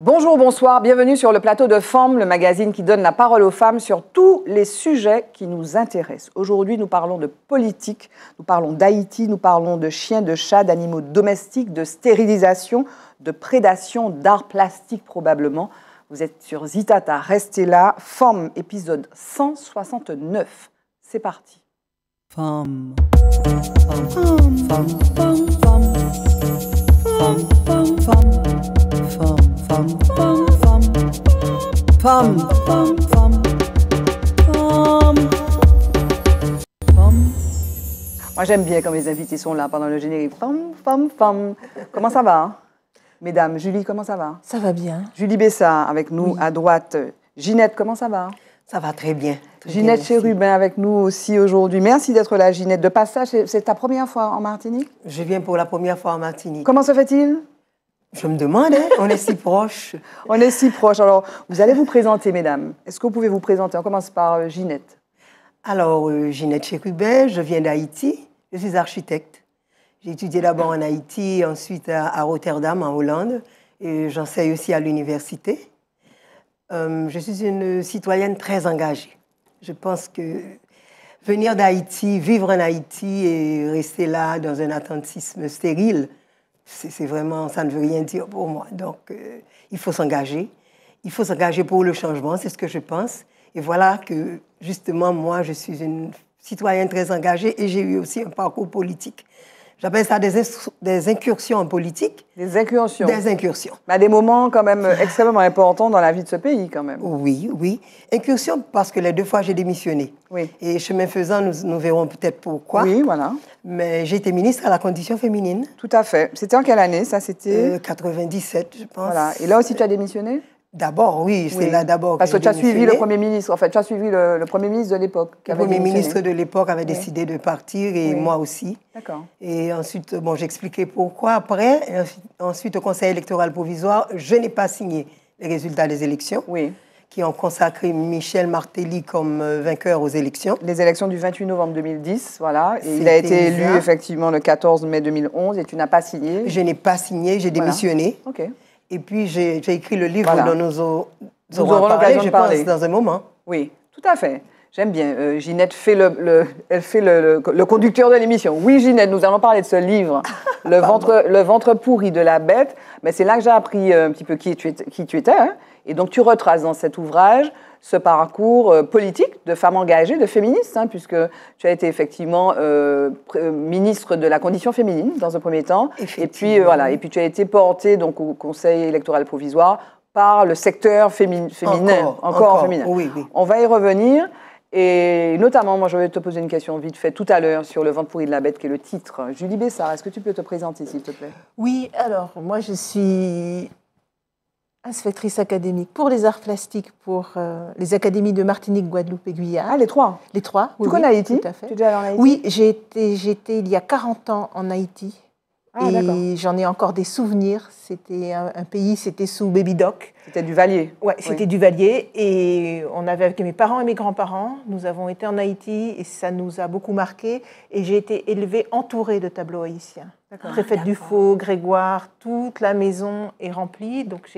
Bonjour, bonsoir, bienvenue sur le plateau de Femme, le magazine qui donne la parole aux femmes sur tous les sujets qui nous intéressent. Aujourd'hui, nous parlons de politique, nous parlons d'Haïti, nous parlons de chiens, de chats, d'animaux domestiques, de stérilisation, de prédation, d'art plastique probablement. Vous êtes sur Zitata, restez là. Femme, épisode 169. C'est parti. Femme. Pam, pam, femme, Moi, j'aime bien quand mes invités sont là pendant le générique. Femme, femme, pam. Comment ça va? Mesdames, Julie, comment ça va Ça va bien. Julie Bessa avec nous à droite. Ginette, comment ça va Ça va très bien. Ginette Chérubin avec nous aussi aujourd'hui. Merci d'être là, Ginette. De passage, c'est ta première fois en Martinique Je viens pour la première fois en Martinique. Comment se fait-il je me demande, hein, on est si proches. on est si proche Alors, vous allez vous présenter, mesdames. Est-ce que vous pouvez vous présenter On commence par euh, Ginette. Alors, euh, Ginette Chérubet, je viens d'Haïti. Je suis architecte. J'ai étudié d'abord en Haïti, ensuite à, Rotterdam, en Hollande. Et j'enseigne aussi à l'université. Euh, je suis une citoyenne très engagée. Je pense que venir d'Haïti, vivre en Haïti et rester là dans un attentisme stérile, c'est vraiment, ça ne veut rien dire pour moi. Donc, euh, il faut s'engager. Il faut s'engager pour le changement, c'est ce que je pense. Et voilà que, justement, moi, je suis une citoyenne très engagée et j'ai eu aussi un parcours politique j'appelle ça des, incursions en politique. Des incursions. Des incursions. Mais des moments quand même euh, extrêmement importants dans la vie de ce pays, quand même. Oui, oui. Incursion parce que les deux fois, j'ai démissionné. Oui. Et chemin faisant, nous, verrons peut-être pourquoi. Oui, voilà. Mais j'ai été ministre à la condition féminine. Tout à fait. C'était en quelle année, ça C'était 97, euh, je pense. Voilà. Et là aussi, tu as démissionné D'abord, oui, c'est là d'abord. Parce que, tu as suivi le Premier ministre, en fait, tu as suivi le, Premier ministre de l'époque. Le Premier ministre de l'époque avait décidé de partir et moi aussi. D'accord. Et ensuite, bon, j'expliquais pourquoi. Après, ensuite, au Conseil électoral provisoire, je n'ai pas signé les résultats des élections. Qui ont consacré Michel Martelly comme euh, vainqueur aux élections. Les élections du 28 novembre 2010, voilà. il a été élu effectivement le 14 mai 2011 et tu n'as pas signé. Je n'ai pas signé, j'ai démissionné. OK. Et puis, j'ai écrit le livre dont nous, aurons, nous parlé, je pense, dans un moment. Oui, tout à fait. J'aime bien. Euh, Ginette fait le, elle fait le, conducteur de l'émission. Oui, Ginette, nous allons parler de ce livre, le, ventre, le ventre pourri de la bête. Mais c'est là que j'ai appris euh, un petit peu qui tu, qui tu étais. Hein et donc tu retraces dans cet ouvrage ce parcours euh, politique de femme engagée, de féministe, hein, puisque tu as été effectivement euh, ministre de la condition féminine dans un premier temps, et puis euh, voilà, et puis tu as été portée donc au Conseil électoral provisoire par le secteur féminin, encore, encore, féminin. On va y revenir. Et notamment, moi, je vais te poser une question vite fait tout à l'heure sur le ventre pourri de la bête, qui est le titre. Julie Bessard, est-ce que tu peux te présenter, s'il te plaît Oui, alors, moi, je suis inspectrice académique pour les arts plastiques pour euh, les académies de Martinique, Guadeloupe et Guyane. Ah, les trois Les trois, Tu oui, connais Haïti tout à fait. Oui, j'ai été, j'étais il y a 40 ans en Haïti ah, et j'en ai encore des souvenirs. C'était un, pays, c'était sous Baby Doc. C'était du Valier. Ouais, c'était du Valier. Et on avait avec mes parents et mes grands-parents, nous avons été en Haïti et ça nous a beaucoup marqué. Et j'ai été élevée entourée de tableaux haïtiens. Préfète du Grégoire, toute la maison est remplie. Donc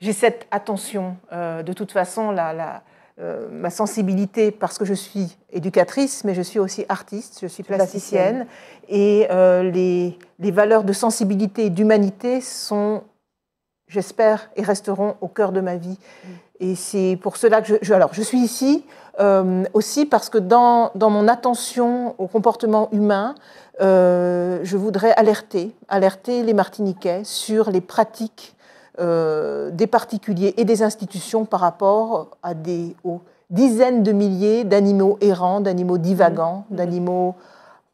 j'ai cette attention. Euh, de toute façon, la, la, euh, ma sensibilité parce que je suis éducatrice, mais je suis aussi artiste, je suis plasticienne, et euh, les, les, valeurs de sensibilité et d'humanité sont, j'espère, et resteront au cœur de ma vie. Mm. Et c'est pour cela que je, alors, je suis ici euh, aussi parce que dans, dans, mon attention au comportement humain, je voudrais alerter, alerter les Martiniquais sur les pratiques euh, des particuliers et des institutions par rapport à des aux dizaines de milliers d'animaux errants, d'animaux mmh. divagants, mmh. d'animaux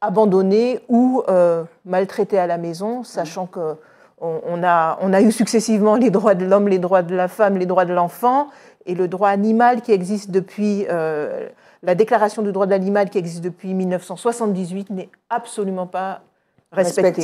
abandonnés ou euh, maltraités à la maison, mmh. sachant que on, a, eu successivement les droits de l'homme, les droits de la femme, les droits de l'enfant et le droit animal qui existe depuis euh, la déclaration du droit de l'animal qui existe depuis 1978 n'est absolument pas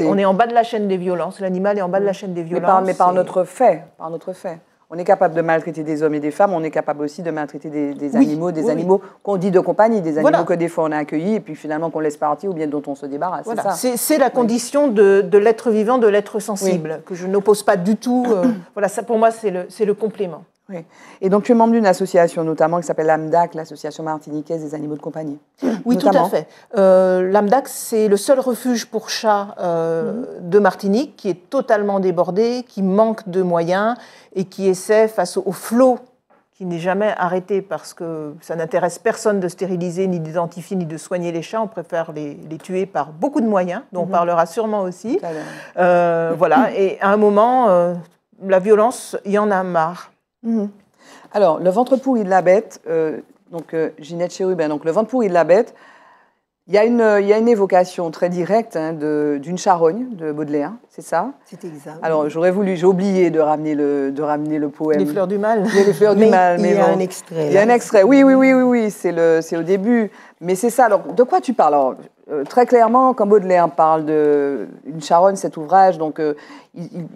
on est en bas de la chaîne des violences, l'animal est en bas de la mm. chaîne des violences. Mais par, notre fait, par notre fait. On est capable de maltraiter des hommes et des femmes, on est capable aussi de maltraiter des, animaux, des animaux qu'on dit de compagnie, des animaux que des fois on a accueillis et puis finalement qu'on laisse partir ou bien dont on se débarrasse. C'est la condition de, l'être vivant, de l'être sensible, que je n'oppose pas du tout. Euh, voilà, ça pour moi c'est le complément. Et donc, tu es membre d'une association, notamment, qui s'appelle l'AMDAC, l'Association martiniquaise des animaux de compagnie. Oui, tout à fait. Euh, L'AMDAC, c'est le seul refuge pour chats euh, mhm. de Martinique qui est totalement débordé, qui manque de moyens et qui essaie, face au, flot qui n'est jamais arrêté parce que ça n'intéresse personne de stériliser, ni d'identifier, ni de soigner les chats. On préfère les, tuer par beaucoup de moyens, dont on mhm. parlera sûrement aussi. Euh, voilà. Et à un moment, la violence, il y en a marre. Mhm. Alors, le ventre pourri de la bête, euh, donc euh, Ginette Chérubin, donc le ventre pourri de la bête, il y, a une, y une évocation très directe hein, d'une charogne de Baudelaire, c'est ça C'est exact. Alors j'aurais voulu, j'ai oublié de ramener, le, de ramener le poème. Les fleurs du mal. Les, fleurs du mal. Il y a un extrait. Il y a un extrait, oui, oui, oui, oui, oui. c'est au début. Mais c'est ça, alors de quoi tu parles euh, très clairement, quand Baudelaire parle de une charogne, cet ouvrage, donc euh, il,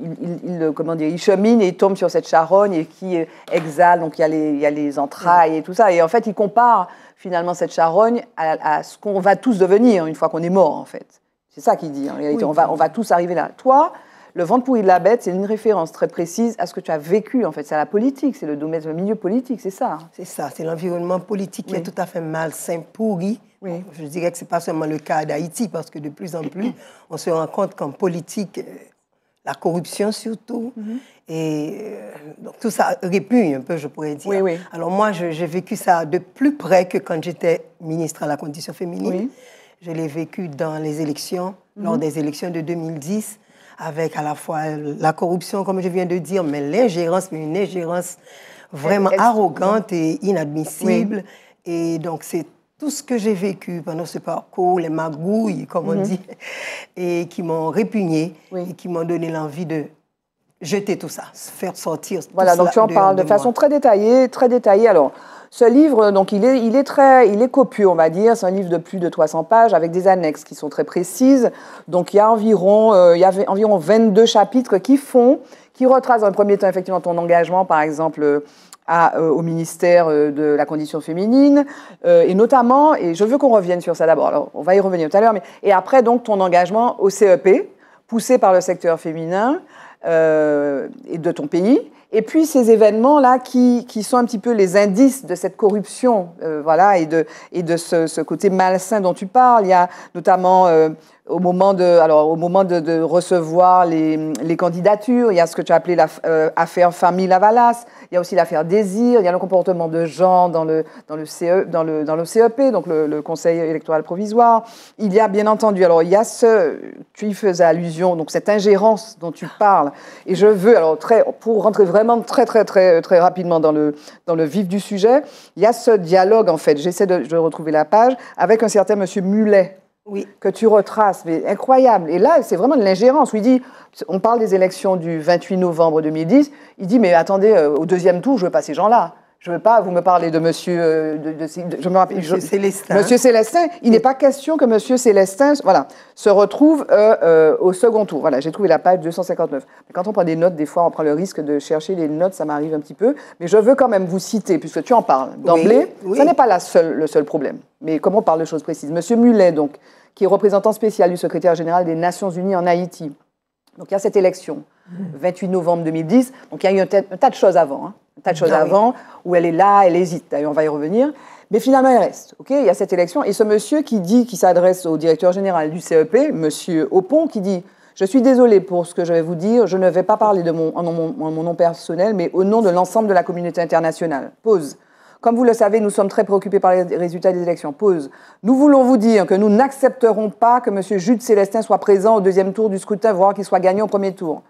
il, euh, il chemine et il tombe sur cette charogne et qui exhale, donc il y, a les, entrailles et tout ça. Et en fait, il compare finalement cette charogne à, ce qu'on va tous devenir une fois qu'on est mort, en fait. C'est ça qu'il dit. on, va, on va tous arriver là. Toi, le ventre pourri de la bête, c'est une référence très précise à ce que tu as vécu, en fait. C'est la politique, c'est le domaine, le milieu politique, c'est ça. C'est ça, c'est l'environnement politique qui est tout à fait malsain, pourri. Je dirais que ce n'est pas seulement le cas d'Haïti, parce que de plus en plus, on se rend compte qu'en politique, euh, la corruption surtout. Mm-hmm. Et euh, donc tout ça répugne un peu, je pourrais dire. Alors moi, j'ai vécu ça de plus près que quand j'étais ministre à la condition féminine. Je l'ai vécu dans les élections, lors mm-hmm. des élections de 2010, avec à la fois la corruption, comme je viens de dire, mais l'ingérence, mais une ingérence vraiment arrogante et inadmissible. Et donc, c'est tout ce que j'ai vécu pendant ce parcours, les magouilles, comme on mhm. dit, et qui m'ont répugné et qui m'ont donné l'envie de jeter tout ça, faire sortir. Voilà, donc tu en parles de, de façon très détaillée, très détaillée. Alors, ce livre, donc, il est, il est très, il est copieux, on va dire. C'est un livre de plus de 300 pages avec des annexes qui sont très précises. Donc, il y a environ, euh, il y avait environ 22 chapitres qui font, qui retracent dans le premier temps effectivement ton engagement, par exemple. Euh, à, euh, au ministère de la condition féminine et notamment et je veux qu'on revienne sur ça d'abord alors on va y revenir tout à l'heure mais et après donc ton engagement au CEP poussé par le secteur féminin et de ton pays et puis ces événements-là qui, qui, sont un petit peu les indices de cette corruption, euh, voilà, et de, et de ce, côté malsain dont tu parles. Il y a notamment euh, au moment de, alors, au moment de, recevoir les, candidatures, il y a ce que tu as appelé l'affaire euh, famille Lavalas, il y a aussi l'affaire désir, il y a le comportement de Jean dans le, dans le, CE, dans le, dans le CEP, donc le, Conseil électoral provisoire. Il y a bien entendu, alors il y a ce, tu y faisais allusion, donc cette ingérence dont tu parles. Et je veux, alors très, pour rentrer vraiment très très très très rapidement dans le, dans le vif du sujet, il y a ce dialogue en fait, j'essaie de, de retrouver la page, avec un certain monsieur Mulet oui. que tu retraces, mais incroyable. Et là, c'est vraiment de l'ingérence. Il dit, on parle des élections du 28 novembre 2010, il dit, mais attendez, euh, au deuxième tour, je veux pas ces gens-là. Je ne veux pas, vous me parler de monsieur, Célestin. Célestin, il n'est pas question que monsieur Célestin, voilà, se retrouve euh, euh, au second tour. Voilà, j'ai trouvé la page 259. Quand on prend des notes, des fois, on prend le risque de chercher les notes, ça m'arrive un petit peu, mais je veux quand même vous citer, puisque tu en parles d'emblée. Ce n'est pas la le seul problème, mais comment on parle de choses précises. Monsieur Mulet, donc, qui est représentant spécial du secrétaire général des Nations Unies en Haïti. Donc il y a cette élection, 28 mmh. novembre 2010. Donc il y a eu un, tas de choses avant. Hein tas de choses ah avant, où elle est là, elle hésite, D'ailleurs, on va y revenir. Mais finalement, elle reste. Ok, il y a cette élection. Et ce monsieur qui dit, qui s'adresse au directeur général du CEP, monsieur Oppon, qui dit Je suis désolé pour ce que je vais vous dire, je ne vais pas parler de mon, mon, nom personnel, mais au nom de l'ensemble de la communauté internationale. Pause. Comme vous le savez, nous sommes très préoccupés par les résultats des élections. Pause. Nous voulons vous dire que nous n'accepterons pas que M. Jude Célestin soit présent au deuxième tour du scrutin, voire qu'il soit gagné au premier tour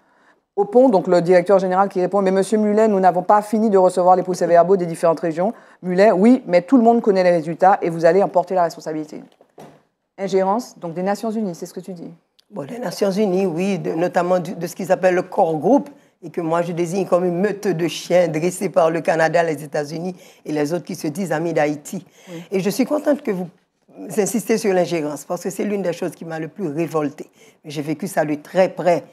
au pont, donc le directeur général qui répond Mais monsieur Mulet, nous n'avons pas fini de recevoir les procès-verbaux des différentes régions. Mulet, oui, mais tout le monde connaît les résultats et vous allez emporter la responsabilité. Ingérence, donc des Nations Unies, c'est ce que tu dis Bon, les Nations Unies, oui, notamment de, ce qu'ils appellent le corps groupe, et que moi je désigne comme une meute de chiens dressée par le Canada, les États-Unis et les autres qui se disent amis d'Haïti. Et je suis contente que vous insister sur l'ingérence parce que c'est l'une des choses qui m'a le plus révoltée. J'ai vécu ça de très près.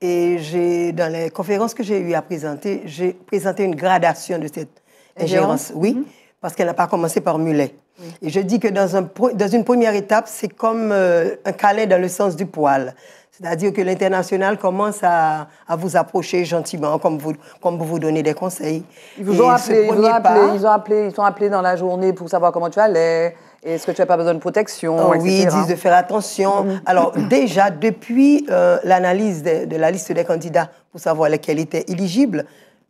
Et j'ai, dans les conférences que j'ai eu à présenter, j'ai présenté une gradation de cette ingérence. oui, mhm. parce qu'elle n'a pas commencé par Mulet. Et je dis que dans, un, dans une première étape, c'est comme euh, un calais dans le sens du poil. C'est-à-dire que l'international commence à, vous approcher gentiment, comme vous, comme vous donnez des conseils. Ils vous ont appelé ils, ont appelé, ils ont appelé, ils ont appelé dans la journée pour savoir comment tu allais. Est-ce que tu n'as pas besoin de protection oh Oui, ils disent de faire attention. Mm. Alors déjà, depuis euh, l'analyse de, la liste des candidats pour savoir lesquels étaient éligibles,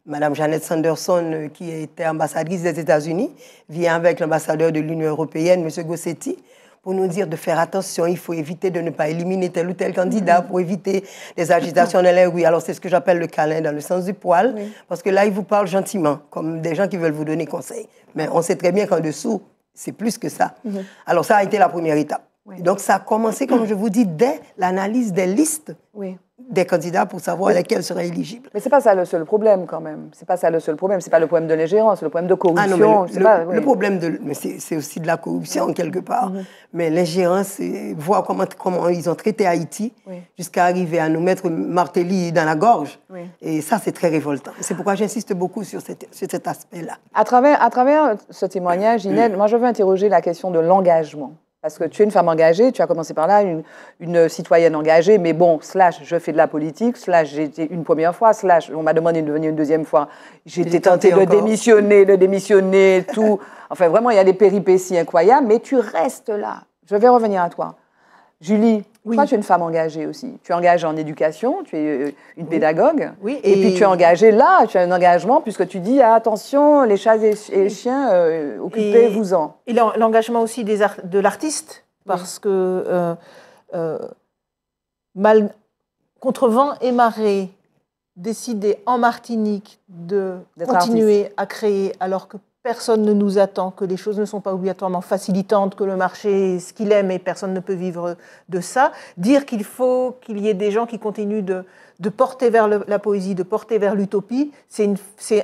Madame Jeannette Sanderson, euh, qui était ambassadrice des États-Unis, vient avec l'ambassadeur de l'Union européenne, M. Gossetti, pour nous dire de faire attention, il faut éviter de ne pas éliminer tel ou tel candidat mm. pour éviter des agitations dans oui, Alors c'est ce que j'appelle le câlin dans le sens du poil, parce que là, ils vous parlent gentiment, comme des gens qui veulent vous donner conseil. Mais on sait très bien qu'en dessous, c'est plus que ça. Mhm. Alors ça a été la première étape. Donc, ça a commencé, comme je vous dis, dès l'analyse des listes des candidats pour savoir lesquels seraient éligibles. Mais c'est pas ça le seul problème, quand même. C'est pas ça le seul problème. C'est pas le problème de l'ingérence, le problème de corruption. le, problème c'est aussi de la corruption quelque part. Mm-hmm. Mais l'ingérence, voir comment, ils ont traité Haïti jusqu'à arriver à nous mettre Martelly dans la gorge. Et ça, c'est très révoltant. C'est pourquoi j'insiste beaucoup sur, cet aspect-là. À travers, à travers ce témoignage, Inès, moi, je veux interroger la question de l'engagement. Parce que tu es une femme engagée, tu as commencé par là, une, citoyenne engagée, mais bon, slash, je fais de la politique, slash, j'ai été une première fois, slash, on m'a demandé de venir une deuxième fois. J'étais tentée de démissionner, de démissionner, tout. enfin, vraiment, il y a des péripéties incroyables, mais tu restes là. Je vais revenir à toi. Julie, tu es une femme engagée aussi. Tu es engagée en éducation, tu es euh, une pédagogue. Oui. et... puis tu es engagée là, tu as un engagement puisque tu dis ah, attention, les chats et, les chiens, euh, occupez-vous-en. Et, l'engagement aussi des de l'artiste, parce que euh, contre et marée, décider en Martinique de continuer à créer alors que personne ne nous attend, que les choses ne sont pas obligatoirement facilitantes, que le marché est ce qu'il aime et personne ne peut vivre de ça. Dire qu'il faut qu'il y ait des gens qui continuent de, de porter vers la poésie, de porter vers l'utopie, c'est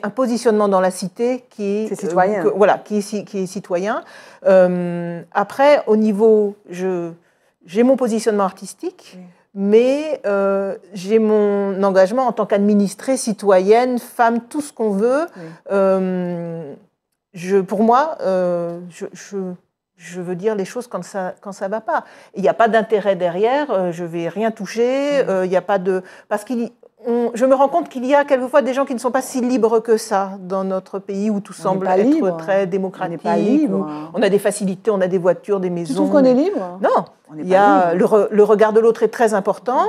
un positionnement dans la cité qui est, citoyen. Euh, voilà, qui est, qui est citoyen. Euh, après, au niveau, j'ai mon positionnement artistique. mais euh, j'ai mon engagement en tant qu'administrée, citoyenne, femme, tout ce qu'on veut, pour moi, euh, je, je, veux dire les choses quand ça quand ça va pas. Il n'y a pas d'intérêt derrière. Euh, je vais rien toucher. Mm. Euh, il n'y a pas de parce qu'il je me rends compte qu'il y a quelquefois des gens qui ne sont pas si libres que ça dans notre pays où tout semble être très hein. démocratique. On, pas libre. Hein. on, a des facilités, on a des voitures, des maisons. Tu trouves qu'on est libre Non. il y le, regard de l'autre est très important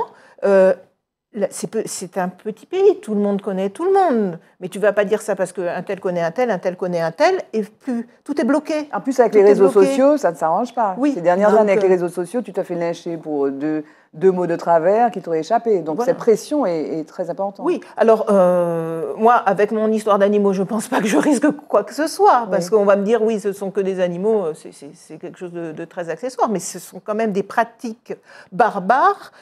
c'est un petit pays, tout le monde connaît tout le monde. Mais tu vas pas dire ça parce qu'un tel connaît un tel, un tel connaît un tel, et plus, tout est bloqué. En plus, avec les réseaux sociaux, ça ne s'arrange pas. Ces dernières années, avec les euh, réseaux sociaux, tu t'as fait lâcher pour deux, deux, mots de travers qui t'auraient échappé. Donc cette pression est, très importante. Oui, alors euh, moi, avec mon histoire d'animaux, je ne pense pas que je risque quoi que ce soit, parce qu'on va me dire, oui, ce sont que des animaux, euh, c'est quelque chose de, de très accessoire, mais ce sont quand même des pratiques barbares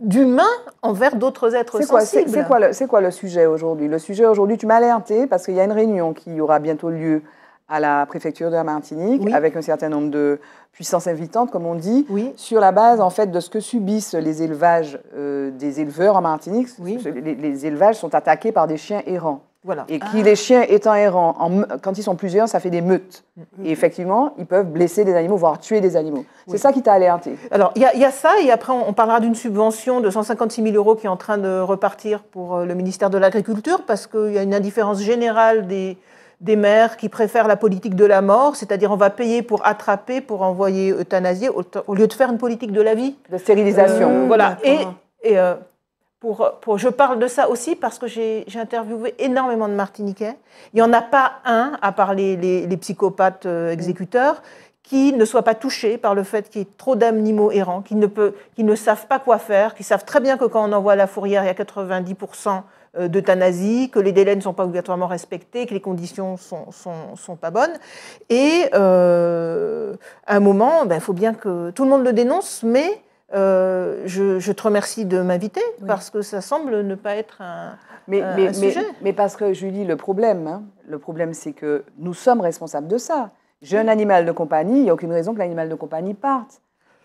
d'humain envers d'autres êtres sensibles. C'est quoi, le sujet aujourd'hui Le sujet aujourd'hui, tu m'as alerté hein, parce qu'il y a une réunion qui aura bientôt lieu à la préfecture de la Martinique, avec un certain nombre de puissances invitantes, comme on dit, sur la base en fait de ce que subissent les élevages euh, des éleveurs en Martinique. les, élevages sont attaqués par des chiens errants. Et qui, ah. les chiens étant errants, quand ils sont plusieurs, ça fait des meutes. Mm. Et effectivement, ils peuvent blesser des animaux, voire tuer des animaux. C'est ça qui t'a alerté. Alors, il y, a ça, et après, on, parlera d'une subvention de 156 000 euros qui est en train de repartir pour euh, le ministère de l'Agriculture, parce qu'il y a une indifférence générale des, des maires qui préfèrent la politique de la mort, c'est-à-dire on va payer pour attraper, pour envoyer euthanasier, au, lieu de faire une politique de la vie. De stérilisation. Euh, voilà. Et. et euh, pour, pour, je parle de ça aussi parce que j'ai interviewé énormément de Martiniquais. Il n'y en a pas un, à part les, les, les psychopathes euh, exécuteurs, qui ne soit pas touché par le fait qu'il y ait trop d'animaux errants, qui ne, peut, qui ne savent pas quoi faire, qui savent très bien que quand on envoie la fourrière, il y a 90% euh, d'euthanasie, que les délais ne sont pas obligatoirement respectés, que les conditions ne sont, sont, sont, pas bonnes. Et euh, à un moment, il ben, faut bien que tout le monde le dénonce, mais euh, je, te remercie de m'inviter parce que ça semble ne pas être un, mais, sujet. Mais, parce que Julie, le problème, hein, le problème, c'est que nous sommes responsables de ça. J'ai un animal de compagnie, il n'y a aucune raison que l'animal de compagnie parte.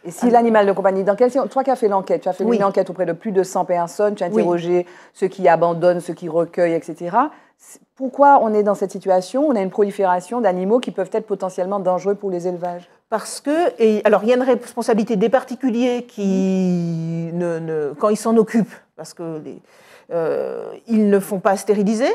Et si l'animal de compagnie, dans Toi qui as fait l'enquête, tu as fait une enquête auprès de plus de 100 personnes, tu as interrogé ceux qui abandonnent, ceux qui recueillent, etc. Pourquoi on est dans cette situation On a une prolifération d'animaux qui peuvent être potentiellement dangereux pour les élevages. Parce que, et alors il y a une responsabilité des particuliers qui, ne, quand ils s'en occupent, parce que euh, ils ne font pas stériliser,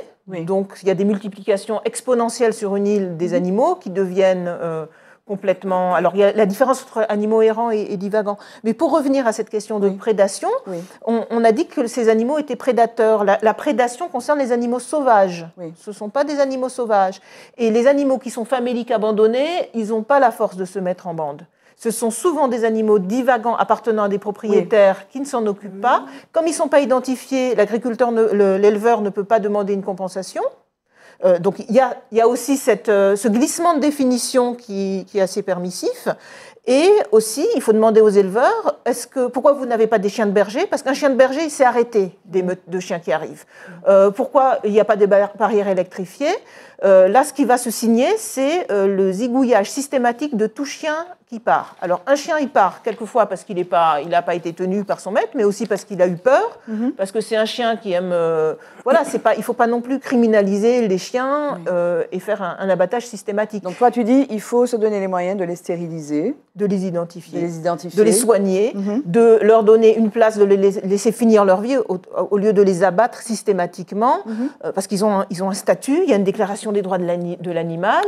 donc il y a des multiplications exponentielles sur une île des mhm. animaux qui deviennent euh, complètement. Alors, il y a la différence entre animaux errants et, divagants. Mais pour revenir à cette question de prédation, On, a dit que ces animaux étaient prédateurs. La, prédation concerne les animaux sauvages. Ce ne sont pas des animaux sauvages. Et les animaux qui sont faméliques abandonnés, ils n'ont pas la force de se mettre en bande. Ce sont souvent des animaux divagants appartenant à des propriétaires qui ne s'en occupent pas. Comme ils ne sont pas identifiés, l'agriculteur, l'éleveur ne peut pas demander une compensation. Euh, donc il y a, aussi cette, euh, ce glissement de définition qui, qui est assez permissif. Et aussi, il faut demander aux éleveurs, est-ce que, pourquoi vous n'avez pas des chiens de berger Parce qu'un chien de berger, il s'est arrêté des meutes de chiens qui arrivent. Euh, pourquoi il n'y a pas des barrières électrifiées euh, Là, ce qui va se signer, c'est euh, le zigouillage systématique de tout chien qui part. Alors, un chien, il part quelquefois parce qu'il n'a pas, il pas été tenu par son maître, mais aussi parce qu'il a eu peur, mhm. parce que c'est un chien qui aime... voilà, pas, il ne faut pas non plus criminaliser les chiens et faire un, un abattage systématique. Donc toi, tu dis, il faut se donner les moyens de les stériliser de les identifier, de les, soigner, mhm. de leur donner une place, de les laisser finir leur vie au, lieu de les abattre systématiquement, mhm. euh, parce qu'ils ont, un, ont un statut, il y a une déclaration des droits de l'animal,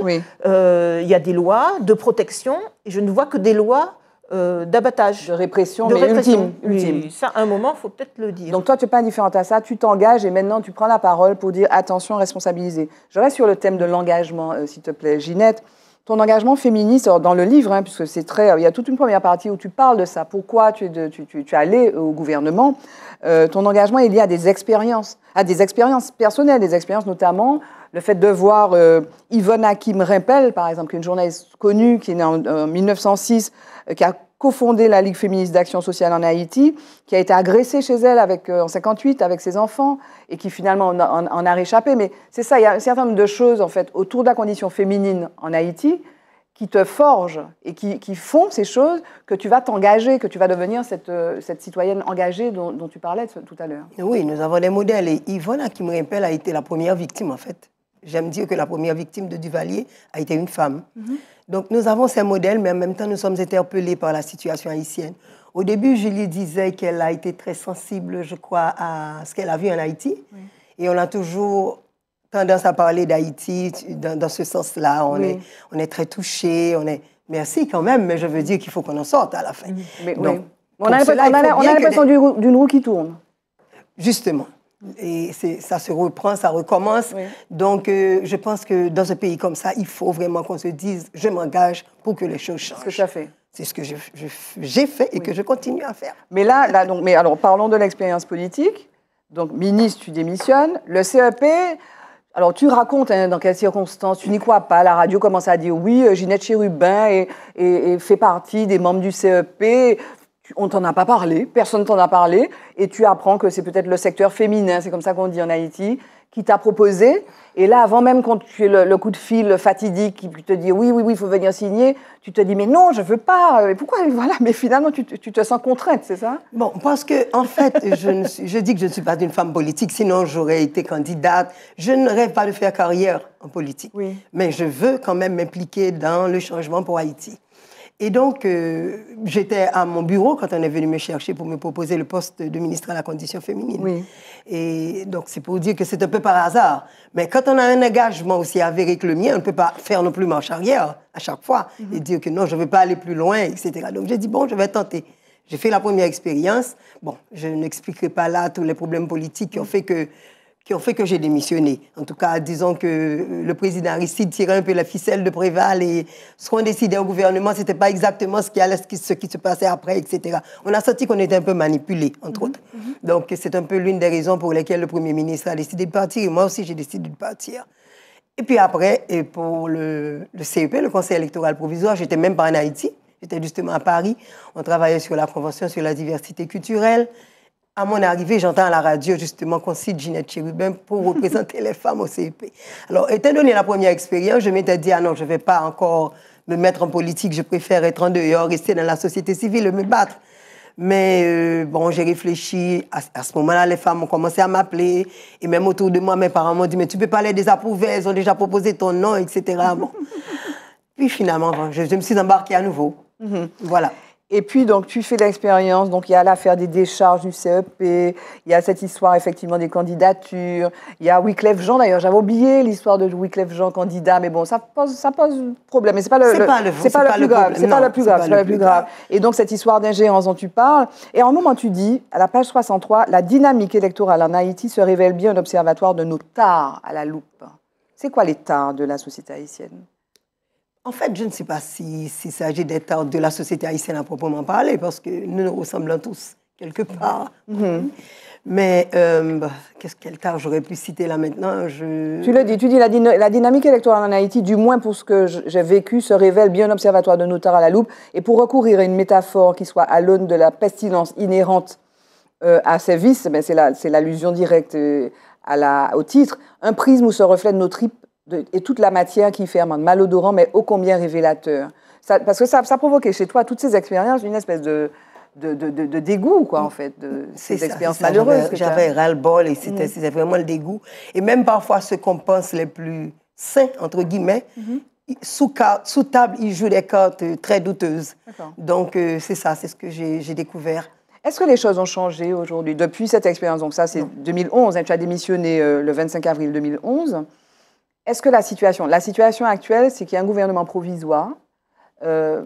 euh, il y a des lois de protection, et je ne vois que des lois euh, d'abattage. De répression, de répression. ultime. ça, à un moment, il faut peut-être le dire. Donc toi, tu n'es pas indifférente à ça, tu t'engages et maintenant, tu prends la parole pour dire attention, responsabiliser. Je reste sur le thème de l'engagement, s'il te plaît, Ginette ton engagement féministe dans le livre, hein, puisque c'est très, il y a toute une première partie où tu parles de ça. Pourquoi tu, de, tu, tu, tu es allé au gouvernement euh, Ton engagement est lié à des expériences, à des expériences personnelles, des expériences notamment le fait de voir euh, Yvonne Hakim Rimpel, par exemple, une journaliste connue qui est née en, 1906, euh, qui a cofondé la Ligue féministe d'action sociale en Haïti, qui a été agressée chez elle avec, euh, en 58 avec ses enfants et qui finalement en, a réchappé. Mais c'est ça, il y a un certain nombre de choses en fait autour de la condition féminine en Haïti qui te forgent et qui, font ces choses que tu vas t'engager, que tu vas devenir euh, cette, citoyenne engagée dont, dont, tu parlais tout à l'heure. Oui, nous avons des modèles. Et Yvonne, qui me rappelle, a été la première victime en fait J'aime dire que la première victime de Duvalier a été une femme. Donc nous avons ces modèles, mais en même temps, nous sommes interpellés par la situation haïtienne. Au début, Julie disait qu'elle a été très sensible, je crois, à ce qu'elle a vu en Haïti. Et on a toujours tendance à parler d'Haïti dans, ce sens-là. On, est, on est très touché, on est... Merci quand même, mais je veux dire qu'il faut qu'on en sorte à la fin. Mais, On a l'impression d'une roue qui tourne. Justement. Et ça se reprend, ça recommence. Donc, euh, je pense que dans un pays comme ça, il faut vraiment qu'on se dise, je m'engage pour que les choses changent. C'est ce que as fait. C'est ce que j'ai fait et que je continue à faire. Mais là, là donc, mais alors, parlons de l'expérience politique. Donc, ministre, tu démissionnes. Le CEP, alors tu racontes hein, dans quelles circonstances, tu n'y crois pas. La radio commence à dire oui, euh, Ginette Chérubin fait partie des membres du CEP on t'en a pas parlé, personne t'en a parlé, et tu apprends que c'est peut-être le secteur féminin, c'est comme ça qu'on dit en Haïti, qui t'a proposé. Et là, avant même quand tu es le, coup de fil fatidique qui te dit oui, oui, oui, il faut venir signer, tu te dis mais non, je veux pas. Mais pourquoi Voilà. Mais finalement, tu, te sens contrainte, c'est ça Bon, parce que en fait, je, dis que je ne suis pas une femme politique, sinon j'aurais été candidate. Je ne rêve pas de faire carrière en politique, mais je veux quand même m'impliquer dans le changement pour Haïti. Et donc, euh, j'étais à mon bureau quand on est venu me chercher pour me proposer le poste de ministre à la condition féminine. Et donc, c'est pour dire que c'est un peu par hasard. Mais quand on a un engagement aussi avéré que le mien, on ne peut pas faire non plus marche arrière à chaque fois mhm. et dire que non, je ne veux pas aller plus loin, etc. Donc, j'ai dit, bon, je vais tenter. J'ai fait la première expérience. Bon, je n'expliquerai pas là tous les problèmes politiques qui ont fait que qui ont fait que j'ai démissionné. En tout cas, disons que euh, le président Aristide tirait un peu la ficelle de Préval et ce qu'on décidait au gouvernement, c'était pas exactement ce qui allait, ce qui, se passait après, etc. On a senti qu'on était un peu manipulé, entre mhm, autres. Mhm. Donc, c'est un peu l'une des raisons pour lesquelles le Premier ministre a décidé de partir et moi aussi, j'ai décidé de partir. Et puis après, et pour le, le CEP, le Conseil électoral provisoire, j'étais même pas en Haïti. J'étais justement à Paris. On travaillait sur la Convention sur la diversité culturelle à mon arrivée, j'entends à la radio justement qu'on cite Ginette Chérubin pour représenter les femmes au CIP. E Alors, étant donné la première expérience, je m'étais dit, ah non, je ne vais pas encore me mettre en politique, je préfère être en dehors, rester dans la société civile, me battre. Mais euh, bon, j'ai réfléchi. À, ce moment-là, les femmes ont commencé à m'appeler. Et même autour de moi, mes parents m'ont dit, mais tu peux pas les désapprouver, elles ont déjà proposé ton nom, etc. Puis finalement, je, me suis embarquée à nouveau. Mhm. Voilà. Et puis, donc, tu fais l'expérience. Donc, il y a l'affaire des décharges du CEP, il y a cette histoire, effectivement, des candidatures. Il y a Wyclef Jean, d'ailleurs. J'avais oublié l'histoire de Wyclef Jean candidat, mais bon, ça pose, ça pose problème. Mais c'est pas le, c'est pas, le plus grave. C'est pas plus grave. C'est plus grave. Et donc, cette histoire d'ingérence dont tu parles. Et en un moment, tu dis, à la page 63, la dynamique électorale en Haïti se révèle bien un observatoire de nos tares à la loupe. C'est quoi les tares de la société haïtienne en fait, je ne sais pas s'il si, s'agit d'être de la société haïtienne à proprement parler, parce que nous nous ressemblons tous quelque part. Mm-hmm. Mm-hmm. Mais euh, bah, qu'est-ce qu'elle tard j'aurais pu citer là maintenant je... Tu le dis, tu dis la, dynamique électorale en Haïti, du moins pour ce que j'ai vécu, se révèle bien observatoire de nos tares à la loupe. Et pour recourir à une métaphore qui soit à l'aune de la pestilence inhérente euh, à ces vices, mais ben, c'est l'allusion directe euh, au titre, un prisme où se reflètent nos tripes et toute la matière qui un malodorant, mais ô combien révélateur. parce que ça, ça provoquait chez toi toutes ces expériences, une espèce de, de, de, dégoût, quoi, en fait, de ces expériences ça, malheureuses. J'avais ras-le-bol et mm. c'était vraiment le dégoût. Et même parfois, ceux qu'on pense les plus sains, entre guillemets, mm-hmm. sous, sous, table, ils jouent des cartes très douteuses. Donc, euh, c'est ça, c'est ce que j'ai découvert. Est-ce que les choses ont changé aujourd'hui depuis cette expérience Donc ça, c'est 2011. Hein, tu as démissionné euh, le 25 avril 2011. Est-ce que la situation, la situation actuelle, c'est qu'il y a un gouvernement provisoire, euh,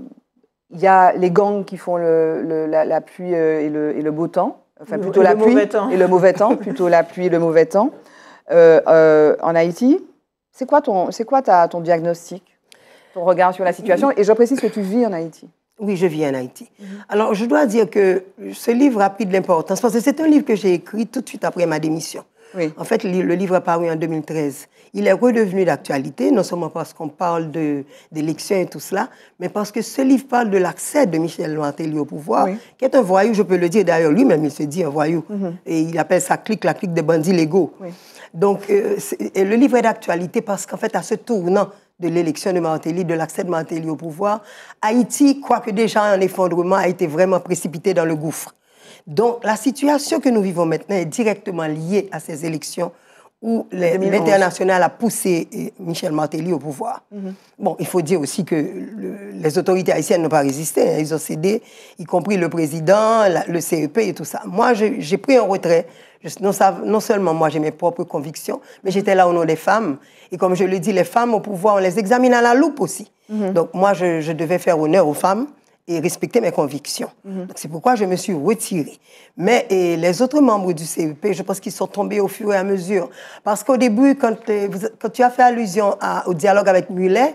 il y a les gangs qui font la, pluie euh, et le, beau temps, enfin plutôt la pluie et le mauvais temps, plutôt la pluie et le mauvais temps en Haïti. C'est quoi ton, c'est quoi ton diagnostic, ton regard sur la situation Et je précise que tu vis en Haïti. Oui, je vis en Haïti. Mm-hmm. Alors, je dois dire que ce livre a pris de l'importance parce que c'est un livre que j'ai écrit tout de suite après ma démission. En fait, le livre a paru en 2013. Il est redevenu d'actualité, non seulement parce qu'on parle d'élections et tout cela, mais parce que ce livre parle de l'accès de Michel Martelly au pouvoir, qui est un voyou, je peux le dire d'ailleurs, lui-même il se dit un voyou. Mm-hmm. Et il appelle sa clique la clique des bandits légaux. Donc, euh, le livre est d'actualité parce qu'en fait, à ce tournant de l'élection de Martelly, de l'accès de Martelly au pouvoir, Haïti, quoique déjà en effondrement, a été vraiment précipité dans le gouffre. Donc la situation que nous vivons maintenant est directement liée à ces élections où l'international a poussé euh, Michel Martelly au pouvoir. Mhm. Bon, il faut dire aussi que les autorités haïtiennes n'ont pas résisté, hein. ils ont cédé, y compris le président, le CEP et tout ça. Moi, j'ai pris un retrait. non, seulement moi, j'ai mes propres convictions, mais j'étais là au nom des femmes. Et comme je le dis, les femmes au pouvoir, on les examine à la loupe aussi. Mhm. Donc moi, je devais faire honneur aux femmes et respecter mes convictions. Mhm. C'est pourquoi je me suis retirée. Mais les autres membres du CEP, je pense qu'ils sont tombés au fur et à mesure. Parce qu'au début, quand, euh, tu as fait allusion au dialogue avec Mullet,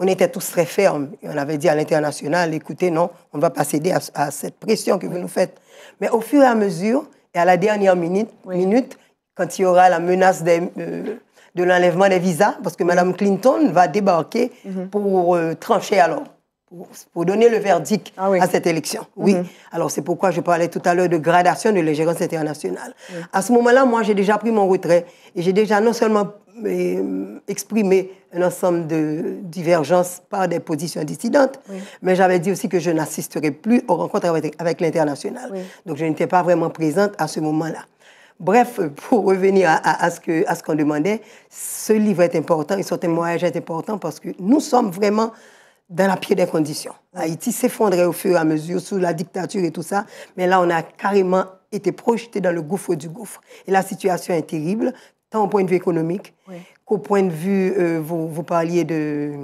on était tous très fermes. On avait dit à l'international, écoutez, non, on ne va pas céder à, cette pression que vous nous faites. Mais au fur et à mesure, et à la dernière minute, minute quand il y aura la menace euh, de l'enlèvement des visas, parce que Mme Clinton va débarquer mhm. pour euh, trancher alors pour donner le verdict ah à cette élection. Oui. Mm-hmm. Alors c'est pourquoi je parlais tout à l'heure de gradation de l'ingérence internationale. À ce moment-là, moi, j'ai déjà pris mon retrait et j'ai déjà non seulement euh, exprimé un ensemble de divergences par des positions dissidentes, mais j'avais dit aussi que je n'assisterai plus aux rencontres avec, l'international. Donc je n'étais pas vraiment présente à ce moment-là. Bref, euh, pour revenir à, à ce qu'on demandait, ce livre est important et son témoignage est important parce que nous sommes vraiment dans la pire des conditions. Haïti s'effondrait au fur et à mesure sous la dictature et tout ça, mais là, on a carrément été projeté dans le gouffre du gouffre. Et la situation est terrible, tant au point de vue économique qu'au point de vue, euh, vous, vous, parliez de,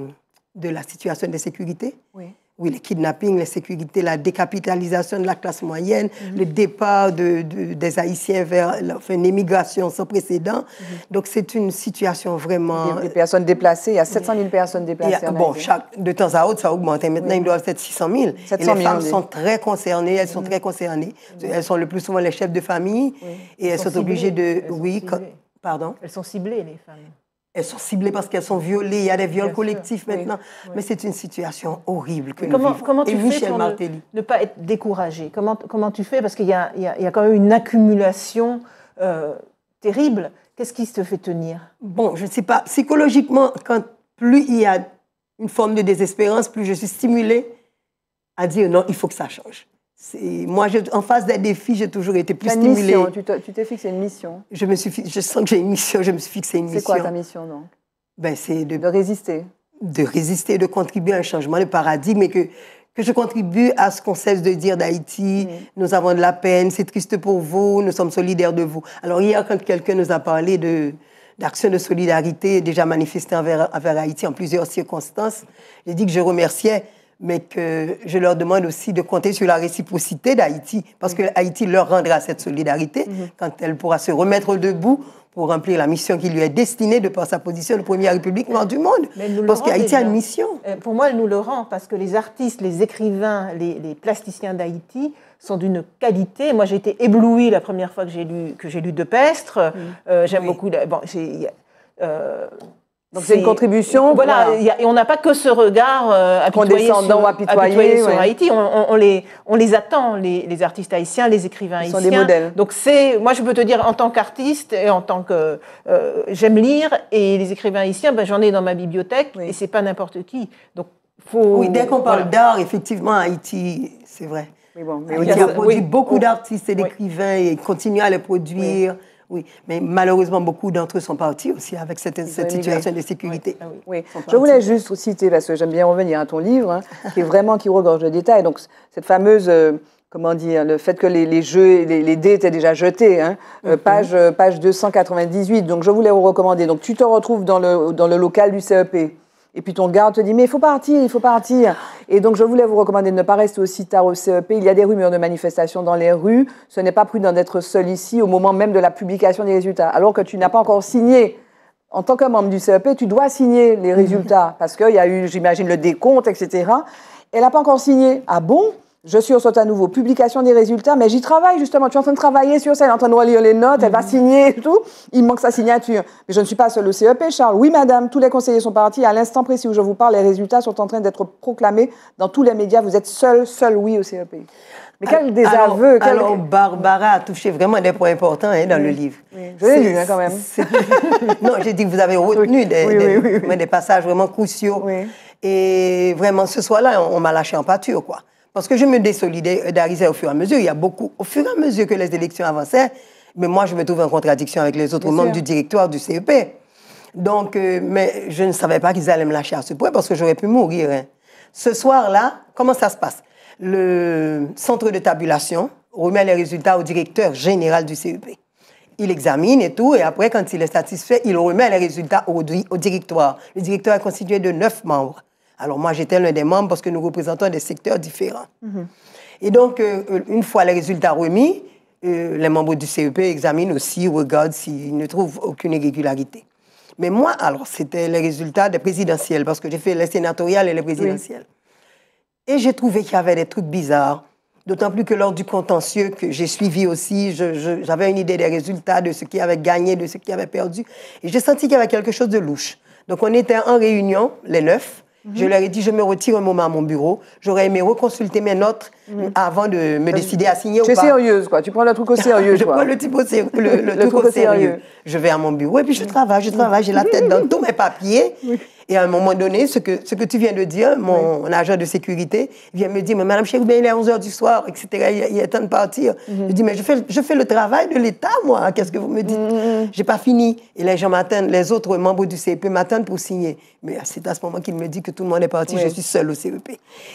de la situation de sécurité. Oui oui, les kidnappings, les sécurités, la décapitalisation de la classe moyenne, mhm. le départ des Haïtiens vers enfin, une émigration sans précédent. Mhm. Donc c'est une situation vraiment... a personnes déplacées, il y a 700 000 personnes déplacées. bon, de temps à autre, ça augmente. maintenant, il ils doivent être 600 000. les femmes sont très concernées, elles sont mhm. très concernées. Elles sont le plus souvent les chefs de famille et elles, sont, obligées de... oui, pardon Elles sont ciblées, les femmes elles sont ciblées parce qu'elles sont violées. Il y a des viols collectifs maintenant. Mais c'est une situation horrible que nous comment, Comment tu fais pour Ne, pas être découragé comment, comment tu fais Parce qu'il y, a, quand même une accumulation euh, terrible. Qu'est-ce qui te fait tenir Bon, je ne sais pas. Psychologiquement, quand plus il y a une forme de désespérance, plus je suis stimulée à dire non, il faut que ça change. Moi, en face des défis, j'ai toujours été plus stimulée. tu t'es fixé une mission. Je me suis, je sens que j'ai une mission. Je me suis fixé une mission. C'est quoi ta mission donc ben, c'est de, résister. De résister, de contribuer à un changement de paradigme et que que je contribue à ce qu'on cesse de dire d'Haïti, mm-hmm. nous avons de la peine, c'est triste pour vous, nous sommes solidaires de vous. Alors hier, quand quelqu'un nous a parlé de d'actions de solidarité déjà manifestées envers, envers Haïti en plusieurs circonstances, j'ai dit que je remerciais mais que je leur demande aussi de compter sur la réciprocité d'Haïti, parce que Haïti leur rendra cette solidarité mhm. quand elle pourra se remettre debout pour remplir la mission qui lui est destinée de par sa position de première république noire du monde. Parce qu'Haïti a une mission. Euh, pour moi, elle nous le rend, parce que les artistes, les écrivains, les, plasticiens d'Haïti sont d'une qualité. Moi, j'ai été éblouie la première fois que j'ai lu, que lu De Pestre. Euh, j'aime beaucoup... bon, euh, donc c'est une contribution. Voilà, et on n'a pas que ce regard euh, apitoyé, sur, apitoyé, sur, Haïti. On, les, attend, les, artistes haïtiens, les écrivains Ils sont des modèles. Donc c'est, moi je peux te dire en tant qu'artiste et en tant que euh, j'aime lire et les écrivains haïtiens, ben, j'en ai dans ma bibliothèque oui. et c'est pas n'importe qui. Donc faut. Oui, dès qu'on parle d'art, effectivement Haïti, c'est vrai. Mais bon, a, produit beaucoup d'artistes et d'écrivains et et continue à les produire. Oui, mais malheureusement, beaucoup d'entre eux sont partis aussi avec cette, situation de sécurité. Oui, Je voulais juste citer, parce que j'aime bien revenir à ton livre, hein, qui est vraiment qui regorge de détails. Donc, cette fameuse. Euh, comment dire, le fait que les, les jeux, les, les, dés étaient déjà jetés, hein, euh, mhm. page, euh, page 298. Donc, je voulais vous recommander. Donc, tu te retrouves dans le, dans le local du CEP. Et puis ton garde te dit, mais il faut partir, il faut partir. Et donc, je voulais vous recommander de ne pas rester aussi tard au CEP. Il y a des rumeurs de manifestations dans les rues. Ce n'est pas prudent d'être seul ici au moment même de la publication des résultats, alors que tu n'as pas encore signé. En tant que membre du CEP, tu dois signer les résultats, parce qu'il y a eu, j'imagine, le décompte, etc. Elle n'a pas encore signé. Ah bon je suis saut à nouveau, publication des résultats, mais j'y travaille justement. Tu es en train de travailler sur ça, elle est en train de relire les notes, elle va mm. signer et tout. Il manque sa signature. Mais je ne suis pas seul au CEP, Charles. Oui, madame, tous les conseillers sont partis. À l'instant précis où je vous parle, les résultats sont en train d'être proclamés dans tous les médias. Vous êtes seul, seul oui au CEP. Mais quel désaveu Alors, alors Barbara a touché vraiment des points importants hein, dans le livre. Je l'ai hein, quand même. non, j'ai dit que vous avez retenu des, passages vraiment cruciaux. Et vraiment, ce soir-là, on, on m'a lâché en pâture, quoi. Parce que je me désolidarisais euh, au fur et à mesure. Il y a beaucoup, au fur et à mesure que les élections avançaient, mais moi, je me trouvais en contradiction avec les autres membres du directoire du CEP. Donc, euh, mais je ne savais pas qu'ils allaient me lâcher à ce point parce que j'aurais pu mourir. Hein. Ce soir-là, comment ça se passe Le centre de tabulation remet les résultats au directeur général du CEP. Il examine et tout, et après, quand il est satisfait, il remet les résultats au, au directoire. Le directoire est constitué de neuf membres. Alors moi, j'étais l'un des membres parce que nous représentons des secteurs différents. Et donc, euh, euh, une fois les résultats remis, euh, les membres du CEP examinent aussi, regardent s'ils ne trouvent aucune irrégularité. Mais moi, alors, c'était les résultats des présidentielles, parce que j'ai fait les sénatoriales et les présidentielles. Et j'ai trouvé qu'il y avait des trucs bizarres, d'autant plus que lors du contentieux que j'ai suivi aussi, j'avais une idée des résultats, de ce qui avait gagné, de ce qui avait perdu. Et j'ai senti qu'il y avait quelque chose de louche. Donc, on était en réunion, les neuf, je leur ai dit, je me retire un moment à mon bureau. J'aurais aimé reconsulter mes notes mm. avant de me décider à signer ou pas. Tu es sérieuse, quoi. Tu prends le truc au sérieux, Je prends le, type au sérieux, le, truc, au sérieux. Je vais à mon bureau et puis je travaille, je travaille. J'ai la tête dans tous mes papiers. Et à un moment donné, ce que, ce que tu viens de dire, mon agent de sécurité vient me dire, mais Madame Chérubin, il est 11h du soir, etc., il, est temps de partir. Mhm. Je dis, mais je fais, je fais le travail de l'État, moi, qu'est-ce que vous me dites Je mhm. n'ai J'ai pas fini. Et les gens m'attendent, les autres membres du CEP m'attendent pour signer. Mais c'est à ce moment qu'il me dit que tout le monde est parti, je suis seule au CEP.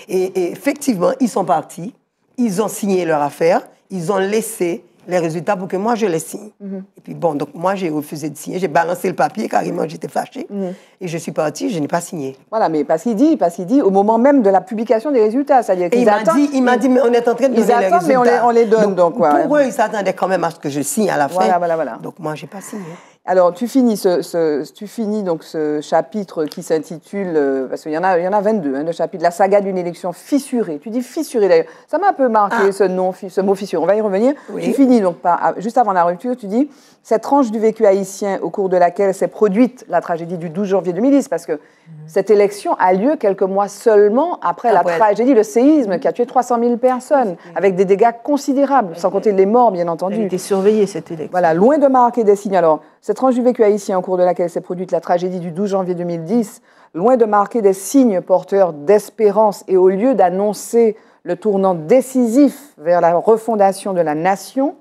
Et, et effectivement, ils sont partis, ils ont signé leur affaire, ils ont laissé les résultats pour que moi je les signe. Mhm. Et puis bon, donc moi j'ai refusé de signer, j'ai balancé le papier carrément, j'étais fâchée. Mhm. Et je suis partie, je n'ai pas signé. Voilà, mais parce qu'il dit, parce qu'il dit au moment même de la publication des résultats, c'est-à-dire qu'il m'a dit, il m'a dit, mais on est en train de donner les résultats. mais on les, on les donne donc. donc Pour eux, ils s'attendaient quand même à ce que je signe à la fin. Voilà, voilà, voilà. Donc moi j'ai pas signé. Alors, tu finis, ce, tu finis donc ce chapitre qui s'intitule, euh, parce qu'il y, en a, il y en a 22, hein, le chapitre, la saga d'une élection fissurée. Tu dis fissurée d'ailleurs. Ça m'a un peu marqué ah. ce, nom, ce mot fissuré. On va y revenir. Tu finis donc ah, juste avant la rupture, tu dis cette tranche du vécu haïtien au cours de laquelle s'est produite la tragédie du 12 janvier 2010, parce que mhm. cette élection a lieu quelques mois seulement après ah la tragédie, le séisme qui a tué 300 000 personnes, avec des dégâts considérables, sans compter les morts, bien entendu. Elle était surveillée cette élection. Voilà, loin de marquer des signes. Alors, cette tranche du vécu haïtien au cours de laquelle s'est produite la tragédie du 12 janvier 2010, loin de marquer des signes porteurs d'espérance et au lieu d'annoncer le tournant décisif vers la refondation de la nation,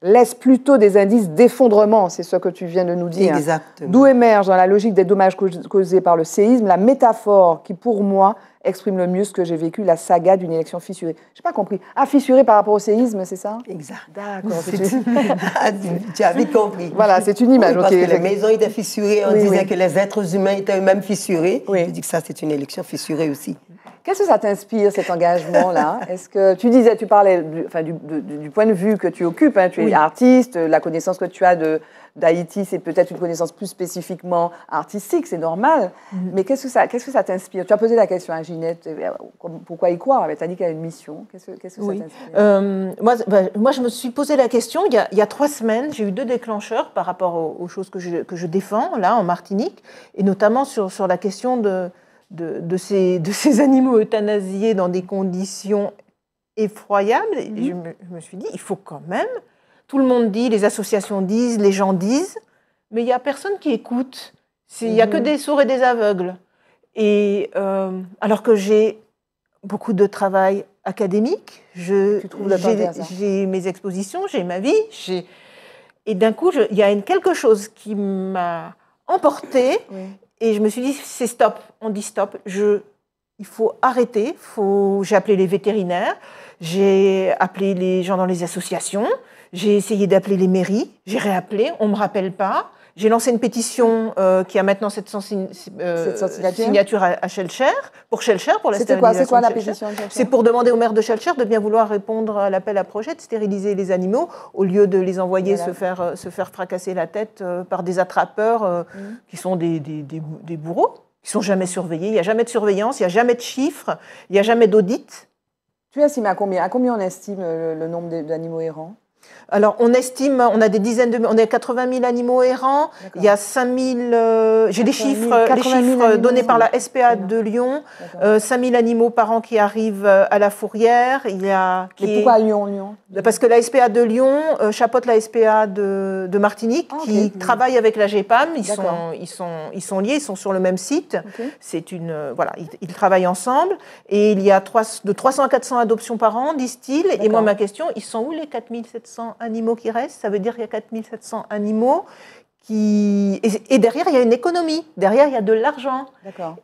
laisse plutôt des indices d'effondrement, c'est ce que tu viens de nous dire. D'où émerge, dans la logique des dommages causés par le séisme, la métaphore qui, pour moi, exprime le mieux ce que j'ai vécu, la saga d'une élection fissurée. Je n'ai pas compris. Ah, fissurée par rapport au séisme, c'est ça Exact. D'accord. Ah, tu avais compris. Voilà, c'est une image. Oui, parce que les maisons étaient fissurées, on disait que les êtres humains étaient eux-mêmes fissurés. Je dis que ça, c'est une élection fissurée aussi. Qu'est-ce que ça t'inspire, cet engagement-là Est-ce que tu disais, tu parlais du, enfin, du, point de vue que tu occupes, hein, tu es artiste, la connaissance que tu as de, d'Haïti, c'est peut-être une connaissance plus spécifiquement artistique, c'est normal. Mm-hmm. Mais qu'est-ce que ça, qu'est-ce que ça t'inspire Tu as posé la question à Ginette, euh, pourquoi y croire Tu as dit qu'elle a une mission. Qu'est-ce, que ça t'inspire euh, moi, bah, moi, je me suis posé la question il y a, trois semaines. J'ai eu deux déclencheurs par rapport aux, choses que je, défends, là, en Martinique, et notamment sur, sur la question de, de, ces, de ces animaux euthanasiés dans des conditions effroyables. Mm-hmm. je, me, je me suis dit, il faut quand même tout le monde dit, les associations disent, les gens disent, mais il n'y a personne qui écoute. Il n'y a que mhm. des sourds et des aveugles. Et euh, alors que j'ai beaucoup de travail académique, j'ai mes expositions, j'ai ma vie, et d'un coup, il y a quelque chose qui m'a emporté. et je me suis dit, c'est stop, on dit stop, il faut arrêter, j'ai appelé les vétérinaires, j'ai appelé les gens dans les associations, j'ai essayé d'appeler les mairies, j'ai réappelé, on ne me rappelle pas. J'ai lancé une pétition euh, qui a maintenant 700, euh, signatures à, à, pour Shelcher, pour la C'était quoi, quoi la pétition C'est pour demander au maire de Shelcher de bien vouloir répondre à l'appel à projet de stériliser les animaux au lieu de les envoyer se, faire, euh, se faire fracasser la tête par des attrapeurs mmh. qui sont des, des, des, bourreaux, qui sont jamais surveillés. Il n'y a jamais de surveillance, il n'y a jamais de chiffres, il n'y a jamais d'audit. Tu estimes à combien À combien on estime le nombre d'animaux errants alors, on estime, on a des dizaines de, on a 80 000 animaux errants. Il y a 5 000, euh, j'ai des chiffres, chiffres donnés par la SPA de Lyon. 5 000 euh, animaux par an qui arrivent euh, à la fourrière. Il y a. pourquoi Lyon, Lyon bah, Parce que la SPA de Lyon chapeaute la SPA de, Martinique, ah, qui travaille avec la GEPAM. Ils sont, ils sont, ils sont liés, ils sont sur le même site. C'est une, voilà, ils, travaillent ensemble. Et il y a de 300 à 400 adoptions par an, disent-ils. Et moi, ma question, ils sont où les 4 700 animaux qui restent, ça veut dire qu'il y a 4700 animaux qui... Et, derrière, il y a une économie, derrière, il y a de l'argent.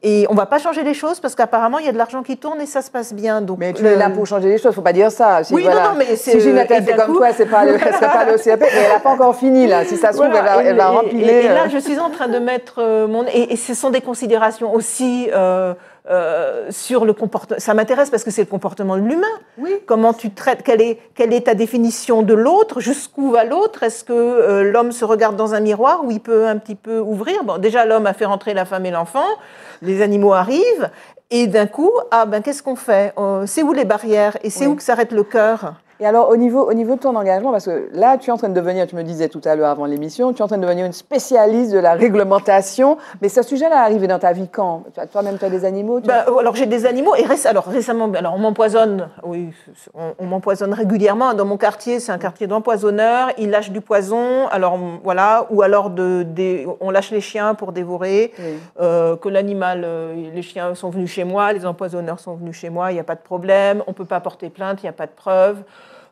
Et on ne va pas changer les choses parce qu'apparemment, il y a de l'argent qui tourne et ça se passe bien. Donc, mais tu es là euh, pour changer les choses, il ne faut pas dire ça. Si, oui, voilà, non, non, mais Gina comme toi, ce pas, le, CAP, mais elle n'a pas encore fini. Là. Si ça se trouve, elle va, remplir. Et, là, euh. je suis en train de mettre euh, mon... Et, ce sont des considérations aussi... Euh, sur le comportement. Ça m'intéresse parce que c'est le comportement de l'humain. Oui. Comment tu traites quelle est, ta définition de l'autre Jusqu'où va l'autre Est-ce que euh, l'homme se regarde dans un miroir où il peut un petit peu ouvrir Bon, déjà l'homme a fait rentrer la femme et l'enfant. Les animaux arrivent. Et d'un coup, ah ben qu'est-ce qu'on fait euh, C'est où les barrières Et c'est où que s'arrête le cœur et alors, au niveau, au niveau de ton engagement, parce que là, tu es en train de devenir, tu me disais tout à l'heure avant l'émission, tu es en train de devenir une spécialiste de la réglementation. Mais ce sujet-là est arrivé dans ta vie quand Toi-même, tu as des animaux ben, Alors, j'ai des animaux. Et alors, récemment, ben, alors, on m'empoisonne, oui, on, m'empoisonne régulièrement. Dans mon quartier, c'est un quartier d'empoisonneurs. Ils lâchent du poison, alors, voilà, ou alors de, on lâche les chiens pour dévorer. Euh, que l'animal, euh, les chiens sont venus chez moi, les empoisonneurs sont venus chez moi, il n'y a pas de problème. On ne peut pas porter plainte, il n'y a pas de preuve.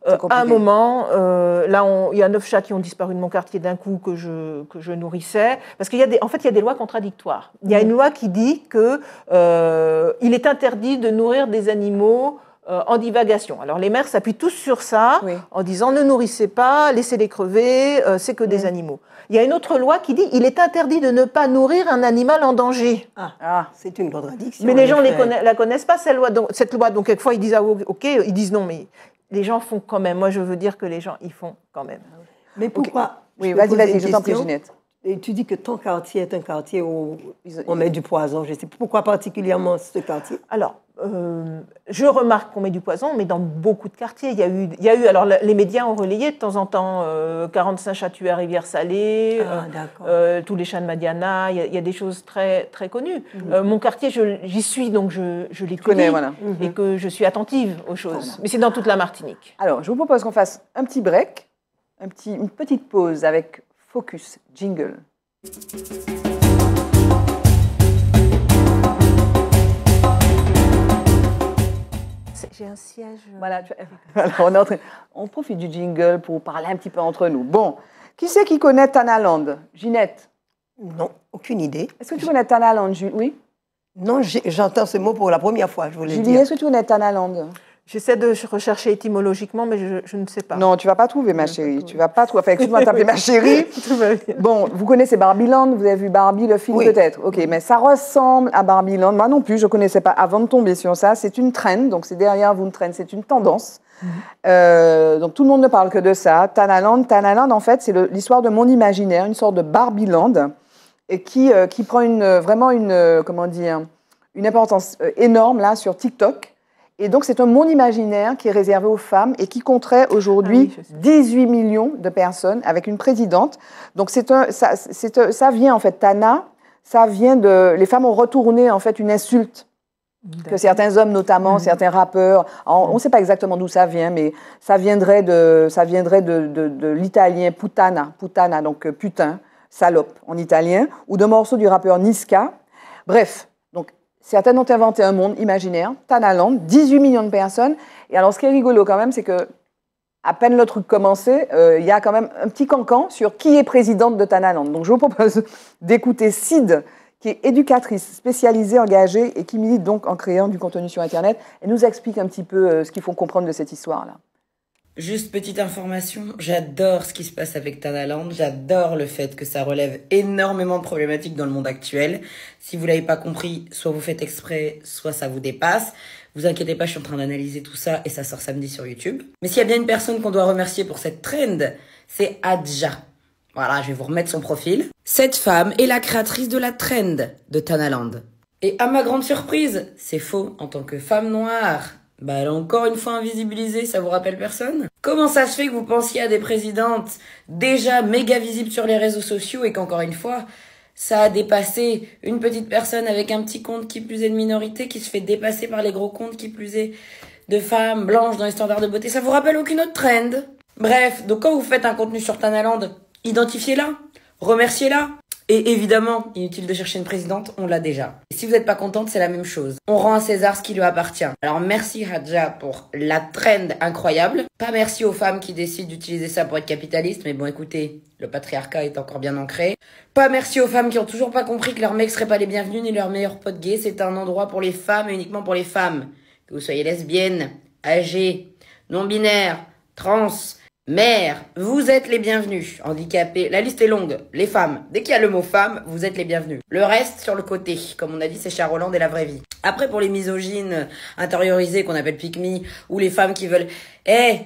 Euh, à un moment, euh, là, il y a neuf chats qui ont disparu de mon quartier d'un coup que je, que je nourrissais. Parce qu'il y a des, en fait, il y a des lois contradictoires. Il y a mm-hmm. une loi qui dit que euh, il est interdit de nourrir des animaux en divagation. Alors les maires s'appuient tous sur ça en disant ne nourrissez pas, laissez-les crever, c'est que des mm-hmm. animaux. Il y a une autre loi qui dit il est interdit de ne pas nourrir un animal en danger. Ah, ah c'est une contradiction. Mais les gens ne la connaissent pas cette loi. Donc, cette loi, donc quelquefois ils disent ah, ok, ils disent non, mais les gens font quand même. Moi, je veux dire que les gens, y font quand même. Ah Mais pourquoi Oui, vas-y, vas-y, je t'en prie, Ginette. Et tu dis que ton quartier est un quartier où on met du poison. Je sais pourquoi particulièrement ce quartier. Alors, euh, je remarque qu'on met du poison, mais dans beaucoup de quartiers. Il y a eu, il y a eu alors les médias ont relayé de temps en temps 45 euh, chats à Rivière-Salée, ah, euh, tous les chats de Madiana. Il y, a, des choses très, très connues. Mhm. mon quartier, j'y suis, donc je, je les connais voilà. Mhm. et que je suis attentive aux choses. Mais c'est dans toute la Martinique. Alors, je vous propose qu'on fasse un petit break, un petit, une petite pause avec Focus. Jingle. J'ai un siège. Euh, voilà, tu... Alors, on, profite du jingle pour parler un petit peu entre nous. Bon, qui c'est qui connaît Land Ginette Non, aucune idée. Est-ce que tu connais Tanaland, Oui Non, j'entends ce mot pour la première fois, je voulais Julie, est-ce que tu connais Land J'essaie de rechercher étymologiquement, mais je, ne sais pas. Non, tu vas pas trouver, ma chérie. Tu vas pas trouver. Enfin, excuse-moi de ma chérie. bon, vous connaissez Barbie Land. vous avez vu Barbie, le film peut-être. Ok, mais ça ressemble à Barbie Land. Moi non plus, je connaissais pas avant de tomber sur ça. C'est une traîne, donc c'est derrière vous une traîne, c'est une tendance. Mhm. Euh, donc tout le monde ne parle que de ça. Tanaland, Tanaland, en fait, c'est l'histoire de mon imaginaire, une sorte de Barbieland, et qui, euh, qui prend une, euh, vraiment une, comment dire, une importance énorme là sur TikTok et donc, c'est un monde imaginaire qui est réservé aux femmes et qui compterait aujourd'hui 18 ah millions de personnes avec une présidente. Donc, c'est un, ça, vient en fait, Tana, ça vient de. Les femmes ont retourné en fait une insulte que certains hommes notamment, mhm. certains rappeurs, on ne sait pas exactement d'où ça vient, mais ça viendrait de, ça viendrait de, l'italien putana, putana, donc euh, putain, salope en italien, ou de morceaux du rappeur Niska. Bref, certaines ont inventé un monde imaginaire, Tanaland, 18 millions de personnes. Et alors, ce qui est rigolo quand même, c'est que à peine le truc commencé, euh, il y a quand même un petit cancan sur qui est présidente de Tanaland. Donc, je vous propose d'écouter Sid, qui est éducatrice spécialisée, engagée et qui milite donc en créant du contenu sur Internet. Elle nous explique un petit peu euh, ce qu'il faut comprendre de cette histoire-là. Juste petite information, j'adore ce qui se passe avec Tanaland, j'adore le fait que ça relève énormément de problématiques dans le monde actuel. Si vous l'avez pas compris, soit vous faites exprès, soit ça vous dépasse. Vous inquiétez pas, je suis en train d'analyser tout ça et ça sort samedi sur YouTube. Mais s'il y a bien une personne qu'on doit remercier pour cette trend, c'est Adja. Voilà, je vais vous remettre son profil. Cette femme est la créatrice de la trend de Tanaland. Et à ma grande surprise, c'est faux en tant que femme noire. Bah, elle encore une fois invisibilisée, ça vous rappelle personne Comment ça se fait que vous pensiez à des présidentes déjà méga visibles sur les réseaux sociaux et qu'encore une fois, ça a dépassé une petite personne avec un petit compte qui plus est de minorité, qui se fait dépasser par les gros comptes qui plus est de femmes blanches dans les standards de beauté. Ça vous rappelle aucune autre trend Bref, donc quand vous faites un contenu sur Tanaland, identifiez-la, remerciez-la, et évidemment, inutile de chercher une présidente, on l'a déjà. Et si vous n'êtes pas contente, c'est la même chose. On rend à César ce qui lui appartient. Alors merci Hadja pour la trend incroyable. Pas merci aux femmes qui décident d'utiliser ça pour être capitaliste, mais bon écoutez, le patriarcat est encore bien ancré. Pas merci aux femmes qui ont toujours pas compris que leur mec serait pas les bienvenus ni leur meilleur potes gay. C'est un endroit pour les femmes et uniquement pour les femmes. Que vous soyez lesbienne, âgée, non-binaire, trans, Mère, vous êtes les bienvenus. Handicapés, la liste est longue. Les femmes, dès qu'il y a le mot femme, vous êtes les bienvenus. Le reste sur le côté, comme on a dit, c'est Charolande et la vraie vie. Après, pour les misogynes intériorisées qu'on appelle pick ou les femmes qui veulent, eh,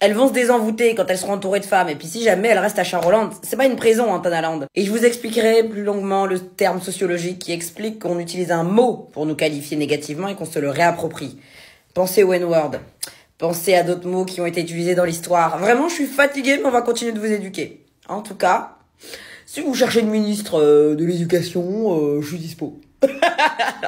elles vont se désenvoûter quand elles seront entourées de femmes. Et puis si jamais elles restent à Charolande, c'est pas une prison en hein, Tanaland. Et je vous expliquerai plus longuement le terme sociologique qui explique qu'on utilise un mot pour nous qualifier négativement et qu'on se le réapproprie. Pensez au word Pensez à d'autres mots qui ont été utilisés dans l'histoire. Vraiment, je suis fatiguée, mais on va continuer de vous éduquer. En tout cas, si vous cherchez une ministre euh, de l'éducation, euh, je suis dispo.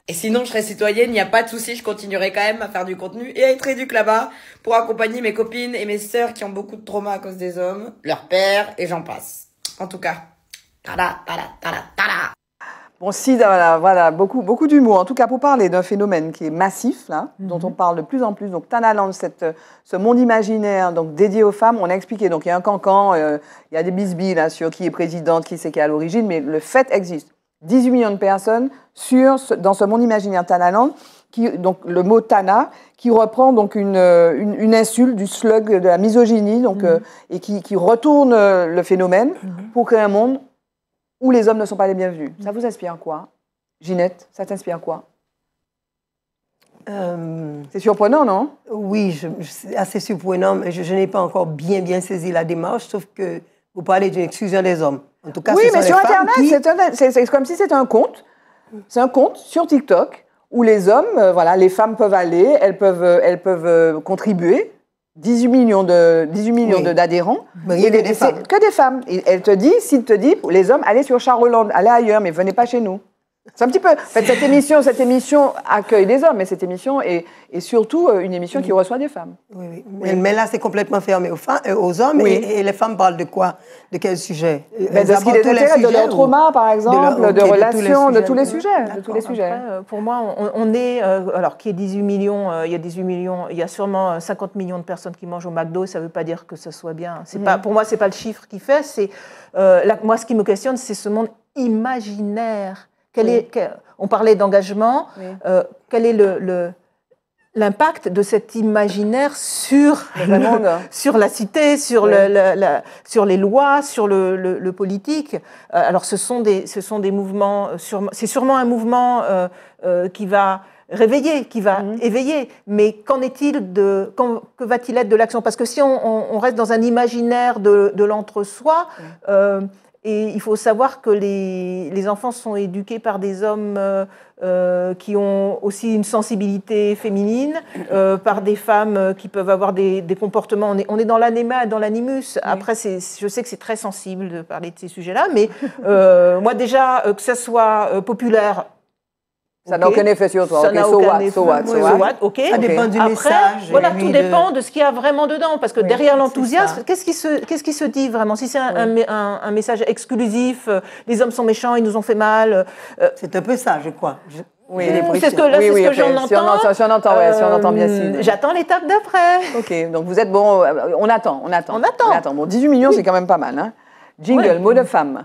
et sinon, je serai citoyenne, il n'y a pas de souci, je continuerai quand même à faire du contenu et à être éduque là-bas pour accompagner mes copines et mes sœurs qui ont beaucoup de traumas à cause des hommes, leurs pères et j'en passe. En tout cas, tada, tada, tada, tada. Bon, si, voilà, voilà, beaucoup, beaucoup d'humour. En tout cas, pour parler d'un phénomène qui est massif, là, dont on mhm. parle de plus en plus. Donc, Tanaland, cette, ce monde imaginaire donc, dédié aux femmes, on a expliqué. Donc, il y a un cancan, euh, il y a des bisbilles là, hein, sur qui est présidente, qui c'est qui est à l'origine, mais le fait existe. 18 millions de personnes sur, dans ce monde imaginaire Tanaland, qui, donc le mot Tana, qui reprend donc euh, une, une, insulte du slug de la misogynie, donc, mhm. euh, et qui, retourne le phénomène mhm. pour créer un monde où les hommes ne sont pas les bienvenus. Ça vous inspire quoi Ginette, ça t'inspire quoi euh, C'est surprenant, non Oui, c'est assez surprenant, mais je, n'ai pas encore bien, bien saisi la démarche, sauf que vous parlez d'une exclusion des hommes. En tout cas, oui, mais sur Internet, c'est, comme si c'était un compte. C'est un compte sur TikTok où les hommes, euh, voilà, les femmes peuvent aller, elles peuvent, euh, elles peuvent contribuer, 18 millions de 18 millions de d'adhérents. Mais il y que des femmes. elle te dit, s'il te dit, les hommes, allez sur Charles allez ailleurs, mais venez pas chez nous. C'est un petit peu. fait, cette émission, cette émission accueille des hommes, mais cette émission est, surtout euh, une émission qui reçoit des femmes. Mais là, c'est complètement fermé aux, femmes, euh, aux hommes. Et, les femmes parlent de quoi De quel sujet De euh, ce qui les de leur trauma, par exemple, de, de relations, de tous les sujets. De tous les sujets. pour moi, on, est. alors, qu'il y ait 18 millions, il y a 18 millions, il y a sûrement 50 millions de personnes qui mangent au McDo, ça ne veut pas dire que ce soit bien. pas, mhm. pour moi, ce n'est pas le chiffre qui fait. C'est, moi, ce qui me questionne, c'est ce monde imaginaire on parlait d'engagement. Euh, quel est l'impact de cet imaginaire sur, la cité, sur, les lois, sur le, politique. Euh, alors ce sont des, mouvements, euh, c'est sûrement un mouvement qui va réveiller, qui va mhm. éveiller. Mais qu'en est-il de, que va-t-il être de l'action Parce que si on, reste dans un imaginaire de, l'entre-soi, et il faut savoir que les, les enfants sont éduqués par des hommes euh, euh, qui ont aussi une sensibilité féminine, euh, par des femmes qui peuvent avoir des, des comportements. On est, on est dans l'anéma, dans l'animus. Après, je sais que c'est très sensible de parler de ces sujets-là, mais moi déjà, que ça soit populaire ça n'a aucun effet sur toi. Ça n'a aucun effet. what, Ça dépend du Après, message. Voilà, tout dépend de... ce qu'il y a vraiment dedans. Parce que derrière l'enthousiasme, qu'est-ce qui, se, qu'est-ce qui se dit vraiment Si c'est un, un, message exclusif, euh, les hommes sont méchants, ils nous ont fait mal. Euh, euh, c'est un peu ça, je crois. Oui, c'est ce que, j'en entends. Si on, entend, bien si. J'attends l'étape d'après. OK, donc vous êtes bon, on attend, on attend. On attend. On attend. Bon, 18 millions, c'est quand même pas mal. Hein. Jingle, mot de femme.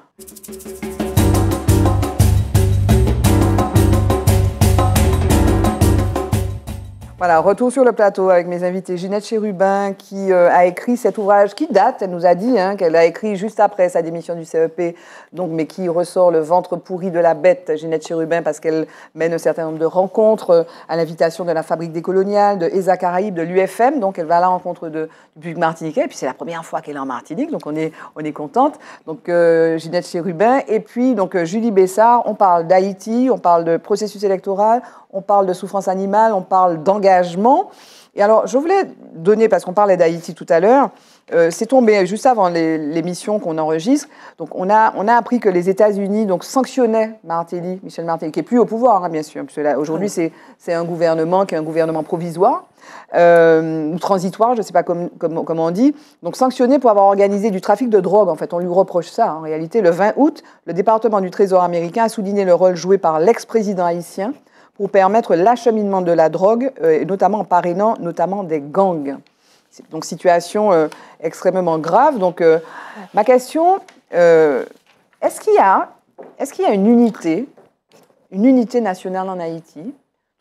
Voilà, retour sur le plateau avec mes invités. Ginette Chérubin qui euh, a écrit cet ouvrage qui date, elle nous a dit hein, qu'elle a écrit juste après sa démission du CEP, donc, mais qui ressort le ventre pourri de la bête, Ginette Chérubin, parce qu'elle mène un certain nombre de rencontres euh, à l'invitation de la Fabrique des Coloniales, de ESA Caraïbes, de l'UFM. Donc elle va à la rencontre de, du public martiniquais, et puis c'est la première fois qu'elle est en Martinique, donc on est, on est contente. Donc euh, Ginette Chérubin, et puis donc Julie Bessard, on parle d'Haïti, on parle de processus électoral, on parle de souffrance animale, on parle d'engagement. Et alors, je voulais donner, parce qu'on parlait d'Haïti tout à l'heure, euh, c'est tombé juste avant l'émission qu'on enregistre. Donc, on a, on a appris que les États-Unis donc sanctionnaient Martelly, Michel Martelly, qui est plus au pouvoir, hein, bien sûr, parce aujourd'hui, c'est un gouvernement qui est un gouvernement provisoire euh, ou transitoire, je ne sais pas comment on dit. Donc, sanctionné pour avoir organisé du trafic de drogue. En fait, on lui reproche ça. En réalité, le 20 août, le département du Trésor américain a souligné le rôle joué par l'ex-président haïtien pour permettre l'acheminement de la drogue, euh, notamment en parrainant notamment des gangs. Donc situation euh, extrêmement grave. Donc euh, ma question, est-ce qu'il y, est y, a une unité, une unité nationale en Haïti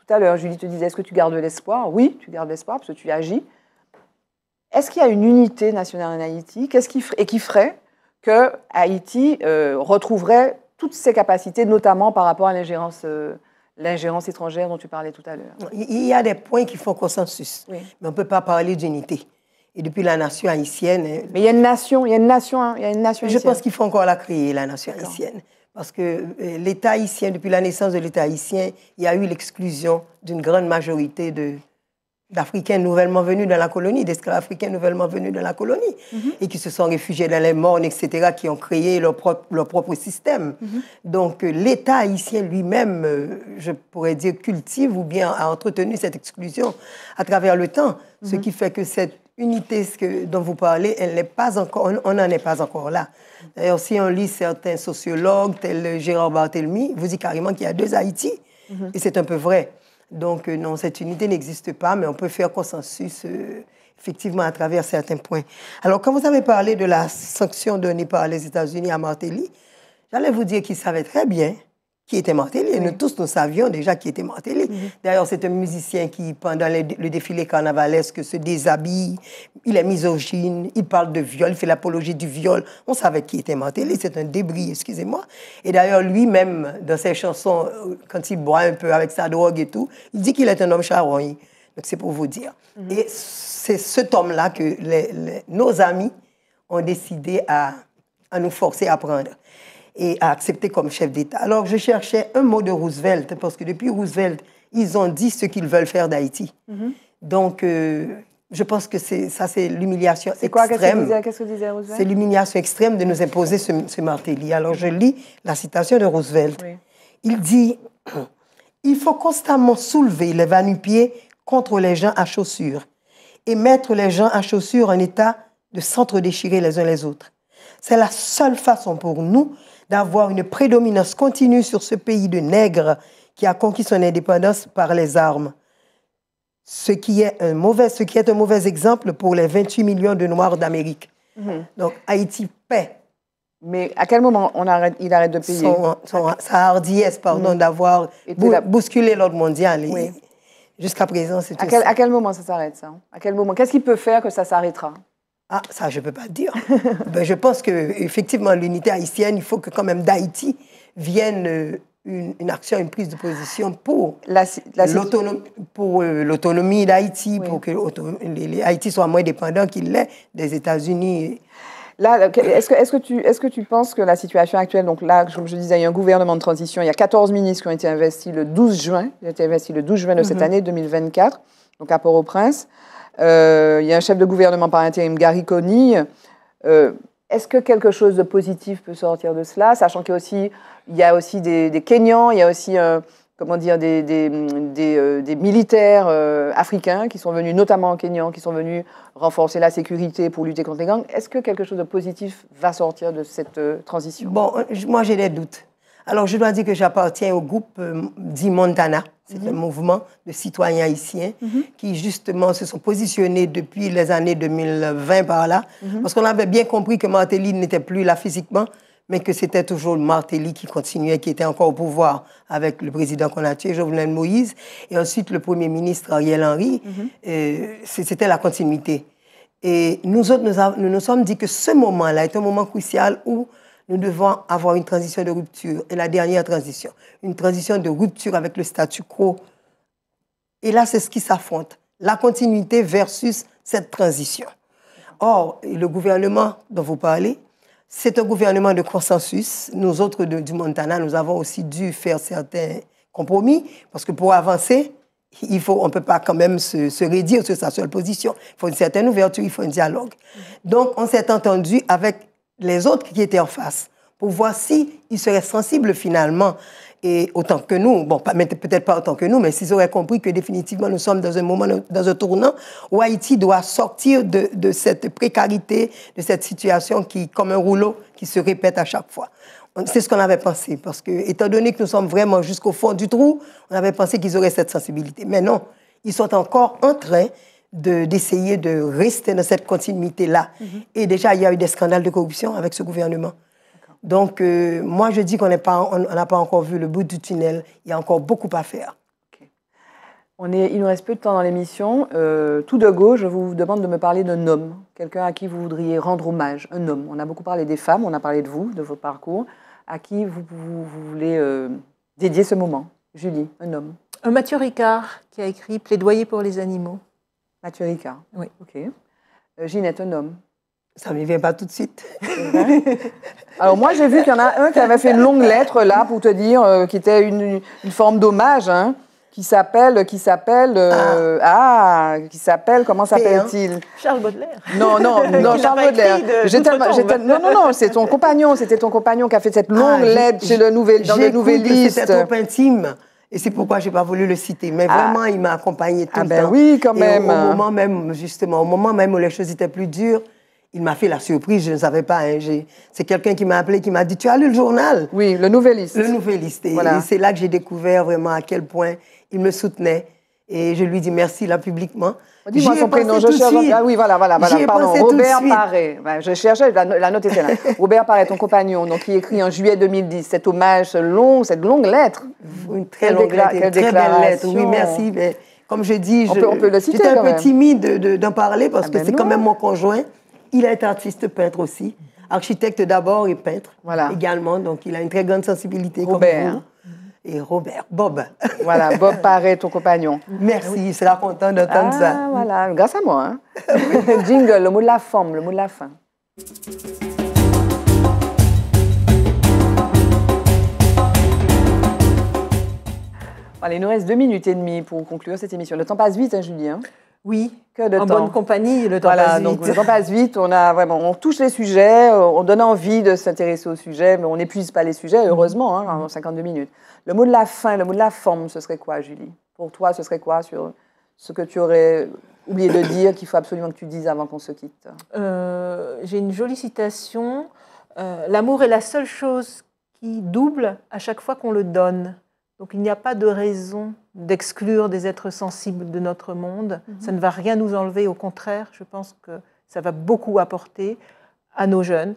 Tout à l'heure, Julie te disait, est-ce que tu gardes l'espoir Oui, tu gardes l'espoir parce que tu agis. Est-ce qu'il y a une unité nationale en Haïti Qu'est-ce qui et qui ferait que Haïti retrouverait toutes ses capacités, notamment par rapport à l'ingérence l'ingérence étrangère dont tu parlais tout à l'heure. Il y a des points qui font consensus, mais on ne peut pas parler d'unité. Et depuis la nation haïtienne. Euh, mais il y a une nation, il y a une nation, hein, il y a une nation. Haïtienne. Je pense qu'il faut encore la créer, la nation haïtienne. Parce que euh, l'État haïtien, depuis la naissance de l'État haïtien, il y a eu l'exclusion d'une grande majorité de, d'Africains nouvellement venus dans la colonie, d'esclaves africains nouvellement venus dans la colonie, mhm. et qui se sont réfugiés dans les mornes, etc., qui ont créé leur propre, leur propre système. Mhm. Donc euh, l'État haïtien lui-même, euh, je pourrais dire, cultive ou bien a entretenu cette exclusion à travers le temps, ce mhm. qui fait que cette unité dont vous parlez, elle n'est pas encore, on n'en est pas encore là. D'ailleurs, si on lit certains sociologues, tels Gérard Barthélemy, vous dit carrément qu'il y a deux Haïti, et c'est un peu vrai. Donc euh, non, cette unité n'existe pas, mais on peut faire consensus euh, effectivement à travers certains points. Alors quand vous avez parlé de la sanction donnée par les États-Unis à Martelly, j'allais vous dire qu'ils savaient très bien qui était Martelly. Et nous tous, nous savions déjà qui était Martelly. Mhm. D'ailleurs, c'est un musicien qui, pendant le, défilé carnavalesque, se déshabille, il est misogyne, il parle de viol, il fait l'apologie du viol. On savait qui était Martelly, c'est un débris, excusez-moi. Et d'ailleurs, lui-même, dans ses chansons, euh, quand il boit un peu avec sa drogue et tout, il dit qu'il est un homme charogne. Donc, c'est pour vous dire. Mhm. Et c'est cet homme-là que nos amis ont décidé à, à nous forcer à prendre et à accepter comme chef d'État. Alors je cherchais un mot de Roosevelt, parce que depuis Roosevelt, ils ont dit ce qu'ils veulent faire d'Haïti. Mhm. Donc euh, je pense que ça, c'est l'humiliation extrême. C'est qu'est-ce que disait Roosevelt C'est l'humiliation extrême de nous imposer ce, ce Alors je lis la citation de Roosevelt. Il dit Il faut constamment soulever les pieds contre les gens à chaussures et mettre les gens à chaussures en état de s'entre-déchirer les uns les autres. C'est la seule façon pour nous d'avoir une prédominance continue sur ce pays de nègres qui a conquis son indépendance par les armes. Ce qui est un mauvais, ce qui est un mauvais exemple pour les 28 millions de Noirs d'Amérique. Mhm. Donc Haïti paie. Mais à quel moment on arrête, il arrête de payer Sa hardiesse, pardon, mhm. d'avoir bousculé l'ordre mondial. Jusqu'à présent, c'est à, à quel moment ça s'arrête, ça À quel moment Qu'est-ce qu'il peut faire que ça s'arrêtera ah, ça, je ne peux pas dire. Ben, je pense qu'effectivement, l'unité haïtienne, il faut que quand même d'Haïti vienne euh, une, une, action, une prise de position pour euh, l'autonomie la, d'Haïti, pour que Haïti soit moins dépendant qu'il l'est des États-Unis. Là, est-ce que, tu, penses que la situation actuelle, donc là, comme je disais, il y a un gouvernement de transition, il y a 14 ministres qui ont été investis le 12 juin, qui ont été investis le 12 juin de cette mhm. année 2024, donc à Port-au-Prince. Euh, il y a un chef de gouvernement par intérim, Gary euh, Est-ce que quelque chose de positif peut sortir de cela, sachant qu'il y a aussi, y aussi des, Kenyans, il y a aussi euh, comment dire, des, des, militaires africains qui sont venus, notamment en Kenyan, qui sont venus renforcer la sécurité pour lutter contre les gangs. Est-ce que quelque chose de positif va sortir de cette transition Bon, moi j'ai des doutes. Alors je dois dire que j'appartiens au groupe dit Montana, c'est mhm. un mouvement de citoyens haïtiens mhm. qui, justement, se sont positionnés depuis les années 2020 par là. Mhm. Parce qu'on avait bien compris que Martelly n'était plus là physiquement, mais que c'était toujours Martelly qui continuait, qui était encore au pouvoir avec le président qu'on a tué, Jovenel Moïse, et ensuite le premier ministre Ariel Henry. Euh, c'était la continuité. Et nous autres, nous, nous sommes dit que ce moment-là est un moment crucial où nous devons avoir une transition de rupture. Et la dernière transition, une transition de rupture avec le statu quo. Et là, c'est ce qui s'affronte. La continuité versus cette transition. Or, le gouvernement dont vous parlez, c'est un gouvernement de consensus. Nous autres du Montana, nous avons aussi dû faire certains compromis parce que pour avancer, il faut, on ne peut pas quand même se, se réduire sur sa seule position. Il faut une certaine ouverture, il faut un dialogue. Donc, on s'est entendu avec les autres qui étaient en face pour voir s'ils seraient sensibles finalement et autant que nous, bon, peut-être pas autant que nous, mais s'ils auraient compris que définitivement nous sommes dans un moment, dans un tournant où Haïti doit sortir de, cette précarité, de cette situation qui, comme un rouleau, qui se répète à chaque fois. C'est ce qu'on avait pensé, parce que, étant donné que nous sommes vraiment jusqu'au fond du trou, on avait pensé qu'ils auraient cette sensibilité. Mais non, ils sont encore en train d'essayer de, rester dans cette continuité-là. Mhm. Et déjà, il y a eu des scandales de corruption avec ce gouvernement. Donc, euh, moi, je dis qu'on n'a pas, on, pas encore vu le bout du tunnel. Il y a encore beaucoup à faire. On est, il nous reste peu de temps dans l'émission. Euh, tout de gauche, je vous demande de me parler d'un homme, quelqu'un à qui vous voudriez rendre hommage, un homme. On a beaucoup parlé des femmes, on a parlé de vous, de vos parcours. À qui vous, voulez euh, dédier ce moment Julie, un homme. Un Mathieu Ricard qui a écrit Plaidoyer pour les animaux. Mathieu Ricard. Oui. OK. Ginette, euh, un homme. Ça ne m'y vient pas tout de suite. Alors moi, j'ai vu qu'il y en a un qui avait fait une longue lettre là pour te dire euh, qui était une, forme d'hommage, hein, qui s'appelle, qui s'appelle, euh, ah. ah. qui s'appelle, comment hein. s'appelle-t-il Charles Baudelaire. Non, non, non, Charles Baudelaire. non, non, non, c'est ton compagnon, c'était ton compagnon qui a fait cette ah, longue lettre chez le nouvel, dans le liste C'était trop intime. Et c'est pourquoi je n'ai pas voulu le citer. Mais ah. vraiment, il m'a accompagné tout ah ben Oui, quand même. au, moment même, justement, au moment même où les choses étaient plus dures, il m'a fait la surprise, je ne savais pas. Hein, c'est quelqu'un qui m'a appelé, qui m'a dit Tu as lu le journal Oui, le Nouvelliste. Le Nouvelliste. Et, et c'est là que j'ai découvert vraiment à quel point il me soutenait. Et je lui dis merci là publiquement Dis-moi son prénom, je cherche. Ah oui, voilà, voilà, voilà Robert Paré. je cherchais, la, note était là. Robert Paré, ton compagnon, donc, qui écrit en juillet 2010 cet hommage, long, cette longue lettre. Une très longue lettre, très belle lettre. Oui, merci. Mais comme je dis, j'étais un peu timide d'en parler parce ah que ben c'est quand même mon conjoint. Il est artiste peintre aussi architecte d'abord et peintre voilà. également. Donc, il a une très grande sensibilité Robert et Robert, Bob. Voilà, Bob paraît ton compagnon. Merci, c'est la content d'entendre ah, ça. Voilà, grâce à moi. Hein. Jingle, le mot de la forme, le mot de la fin. Allez, il nous reste deux minutes et demie pour conclure cette émission. Le temps passe vite, hein, Julie. Hein. Oui, que de en bonne compagnie, le temps passe vite. le temps passe vite. On a vraiment, on touche les sujets, euh, on donne envie de s'intéresser aux sujets, mais on n'épuise pas les sujets, heureusement, hein, en 52 minutes. Le mot de la fin, le mot de la forme, ce serait quoi, Julie Pour toi, ce serait quoi sur ce que tu aurais oublié de dire qu'il faut absolument que tu dises avant qu'on se quitte euh, J'ai une jolie citation. Euh, l'amour est la seule chose qui double à chaque fois qu'on le donne. Donc il n'y a pas de raison d'exclure des êtres sensibles de notre monde. Mhm. Ça ne va rien nous enlever. Au contraire, je pense que ça va beaucoup apporter à nos jeunes,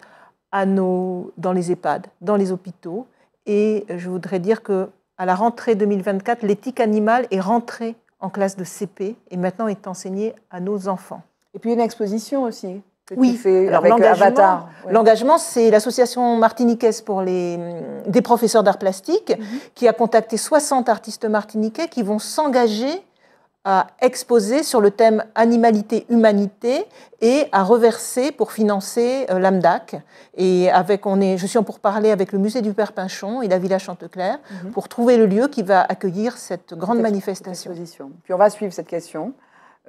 à dans les EHPAD, dans les hôpitaux. Et je voudrais dire que à la rentrée 2024, l'éthique animale est rentrée en classe de CP et maintenant est enseignée à nos enfants. Et puis une exposition aussi oui. avec Avatar. L'engagement, c'est l'association martiniquaise pour les, mm, des professeurs d'art plastique mhm. qui a contacté 60 artistes martiniquais qui vont s'engager à exposer sur le thème animalité-humanité et à reverser pour financer euh, l'AMDAC. Et avec, on est, je suis en parler avec le musée du Père Pinchon et la Villa Chantecler mhm. pour trouver le lieu qui va accueillir cette grande manifestation. Puis on va suivre cette question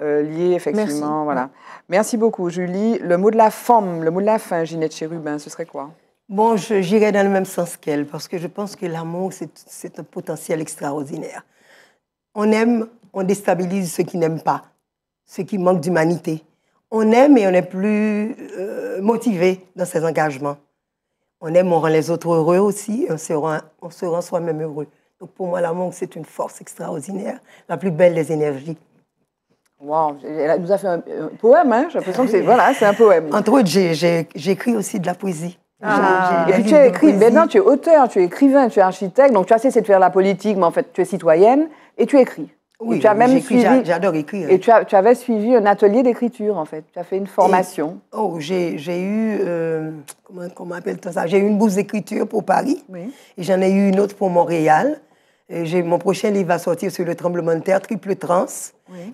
euh, lié, effectivement. Merci. Voilà. Merci beaucoup, Julie. Le mot de la femme, le mot de la fin, Ginette Chérubin, ce serait quoi Bon, j'irai dans le même sens qu'elle, parce que je pense que l'amour, c'est un potentiel extraordinaire. On aime, on déstabilise ceux qui n'aiment pas, ceux qui manquent d'humanité. On aime et on est plus euh, motivé dans ses engagements. On aime, on rend les autres heureux aussi, on on se rend soi-même heureux. Donc pour moi, l'amour, c'est une force extraordinaire, la plus belle des énergies elle nous a fait un, poème, hein, J'ai l'impression que c'est voilà, un poème. Entre autres, j'écris aussi de la poésie. Ah. Et puis tu as écrit, maintenant tu es auteur, tu es écrivain, tu es architecte, donc tu as essayé de faire la politique, mais en fait tu es citoyenne et tu écris. Oui, tu J'adore écrire. Et tu, tu, avais suivi un atelier d'écriture en fait. Tu as fait une formation. Oh, j'ai eu euh, comment, comment appelle ça J'ai eu une bourse d'écriture pour Paris oui. et j'en ai eu une autre pour Montréal mon prochain livre va sortir sur le tremblement de terre, Triple Trans.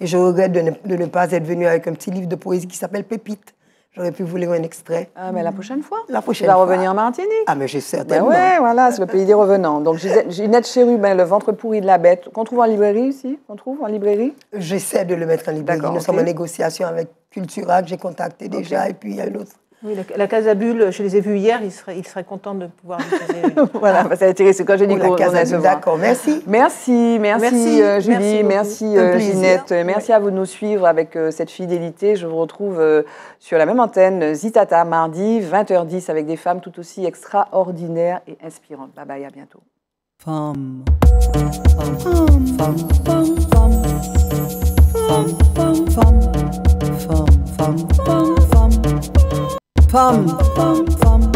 Et je regrette de ne, pas être venue avec un petit livre de poésie qui s'appelle Pépite. J'aurais pu vous lire un extrait. Ah, mais la prochaine fois. La prochaine tu vas revenir en Martinique. Ah, mais j'ai certainement. Ben ouais, voilà, c'est le pays des revenants. Donc, Ginette Chérubin, Le ventre pourri de la bête, qu'on trouve en librairie aussi On trouve en librairie J'essaie de le mettre en librairie. Nous okay. sommes en négociation avec Cultura, que j'ai contacté déjà, et puis il y a une autre oui, la, la je les ai vus hier, ils seraient, il serait contents de pouvoir Voilà, ça a tiré, c'est quand j'ai dit D'accord, merci. Merci, merci, merci euh, Julie, merci, euh, Ginette, euh, merci à vous de nous suivre avec cette fidélité. Je vous retrouve sur la même antenne, Zitata, mardi, 20h10, avec des femmes tout aussi extraordinaires et inspirantes. Bye bye, à bientôt. Pum pum pum.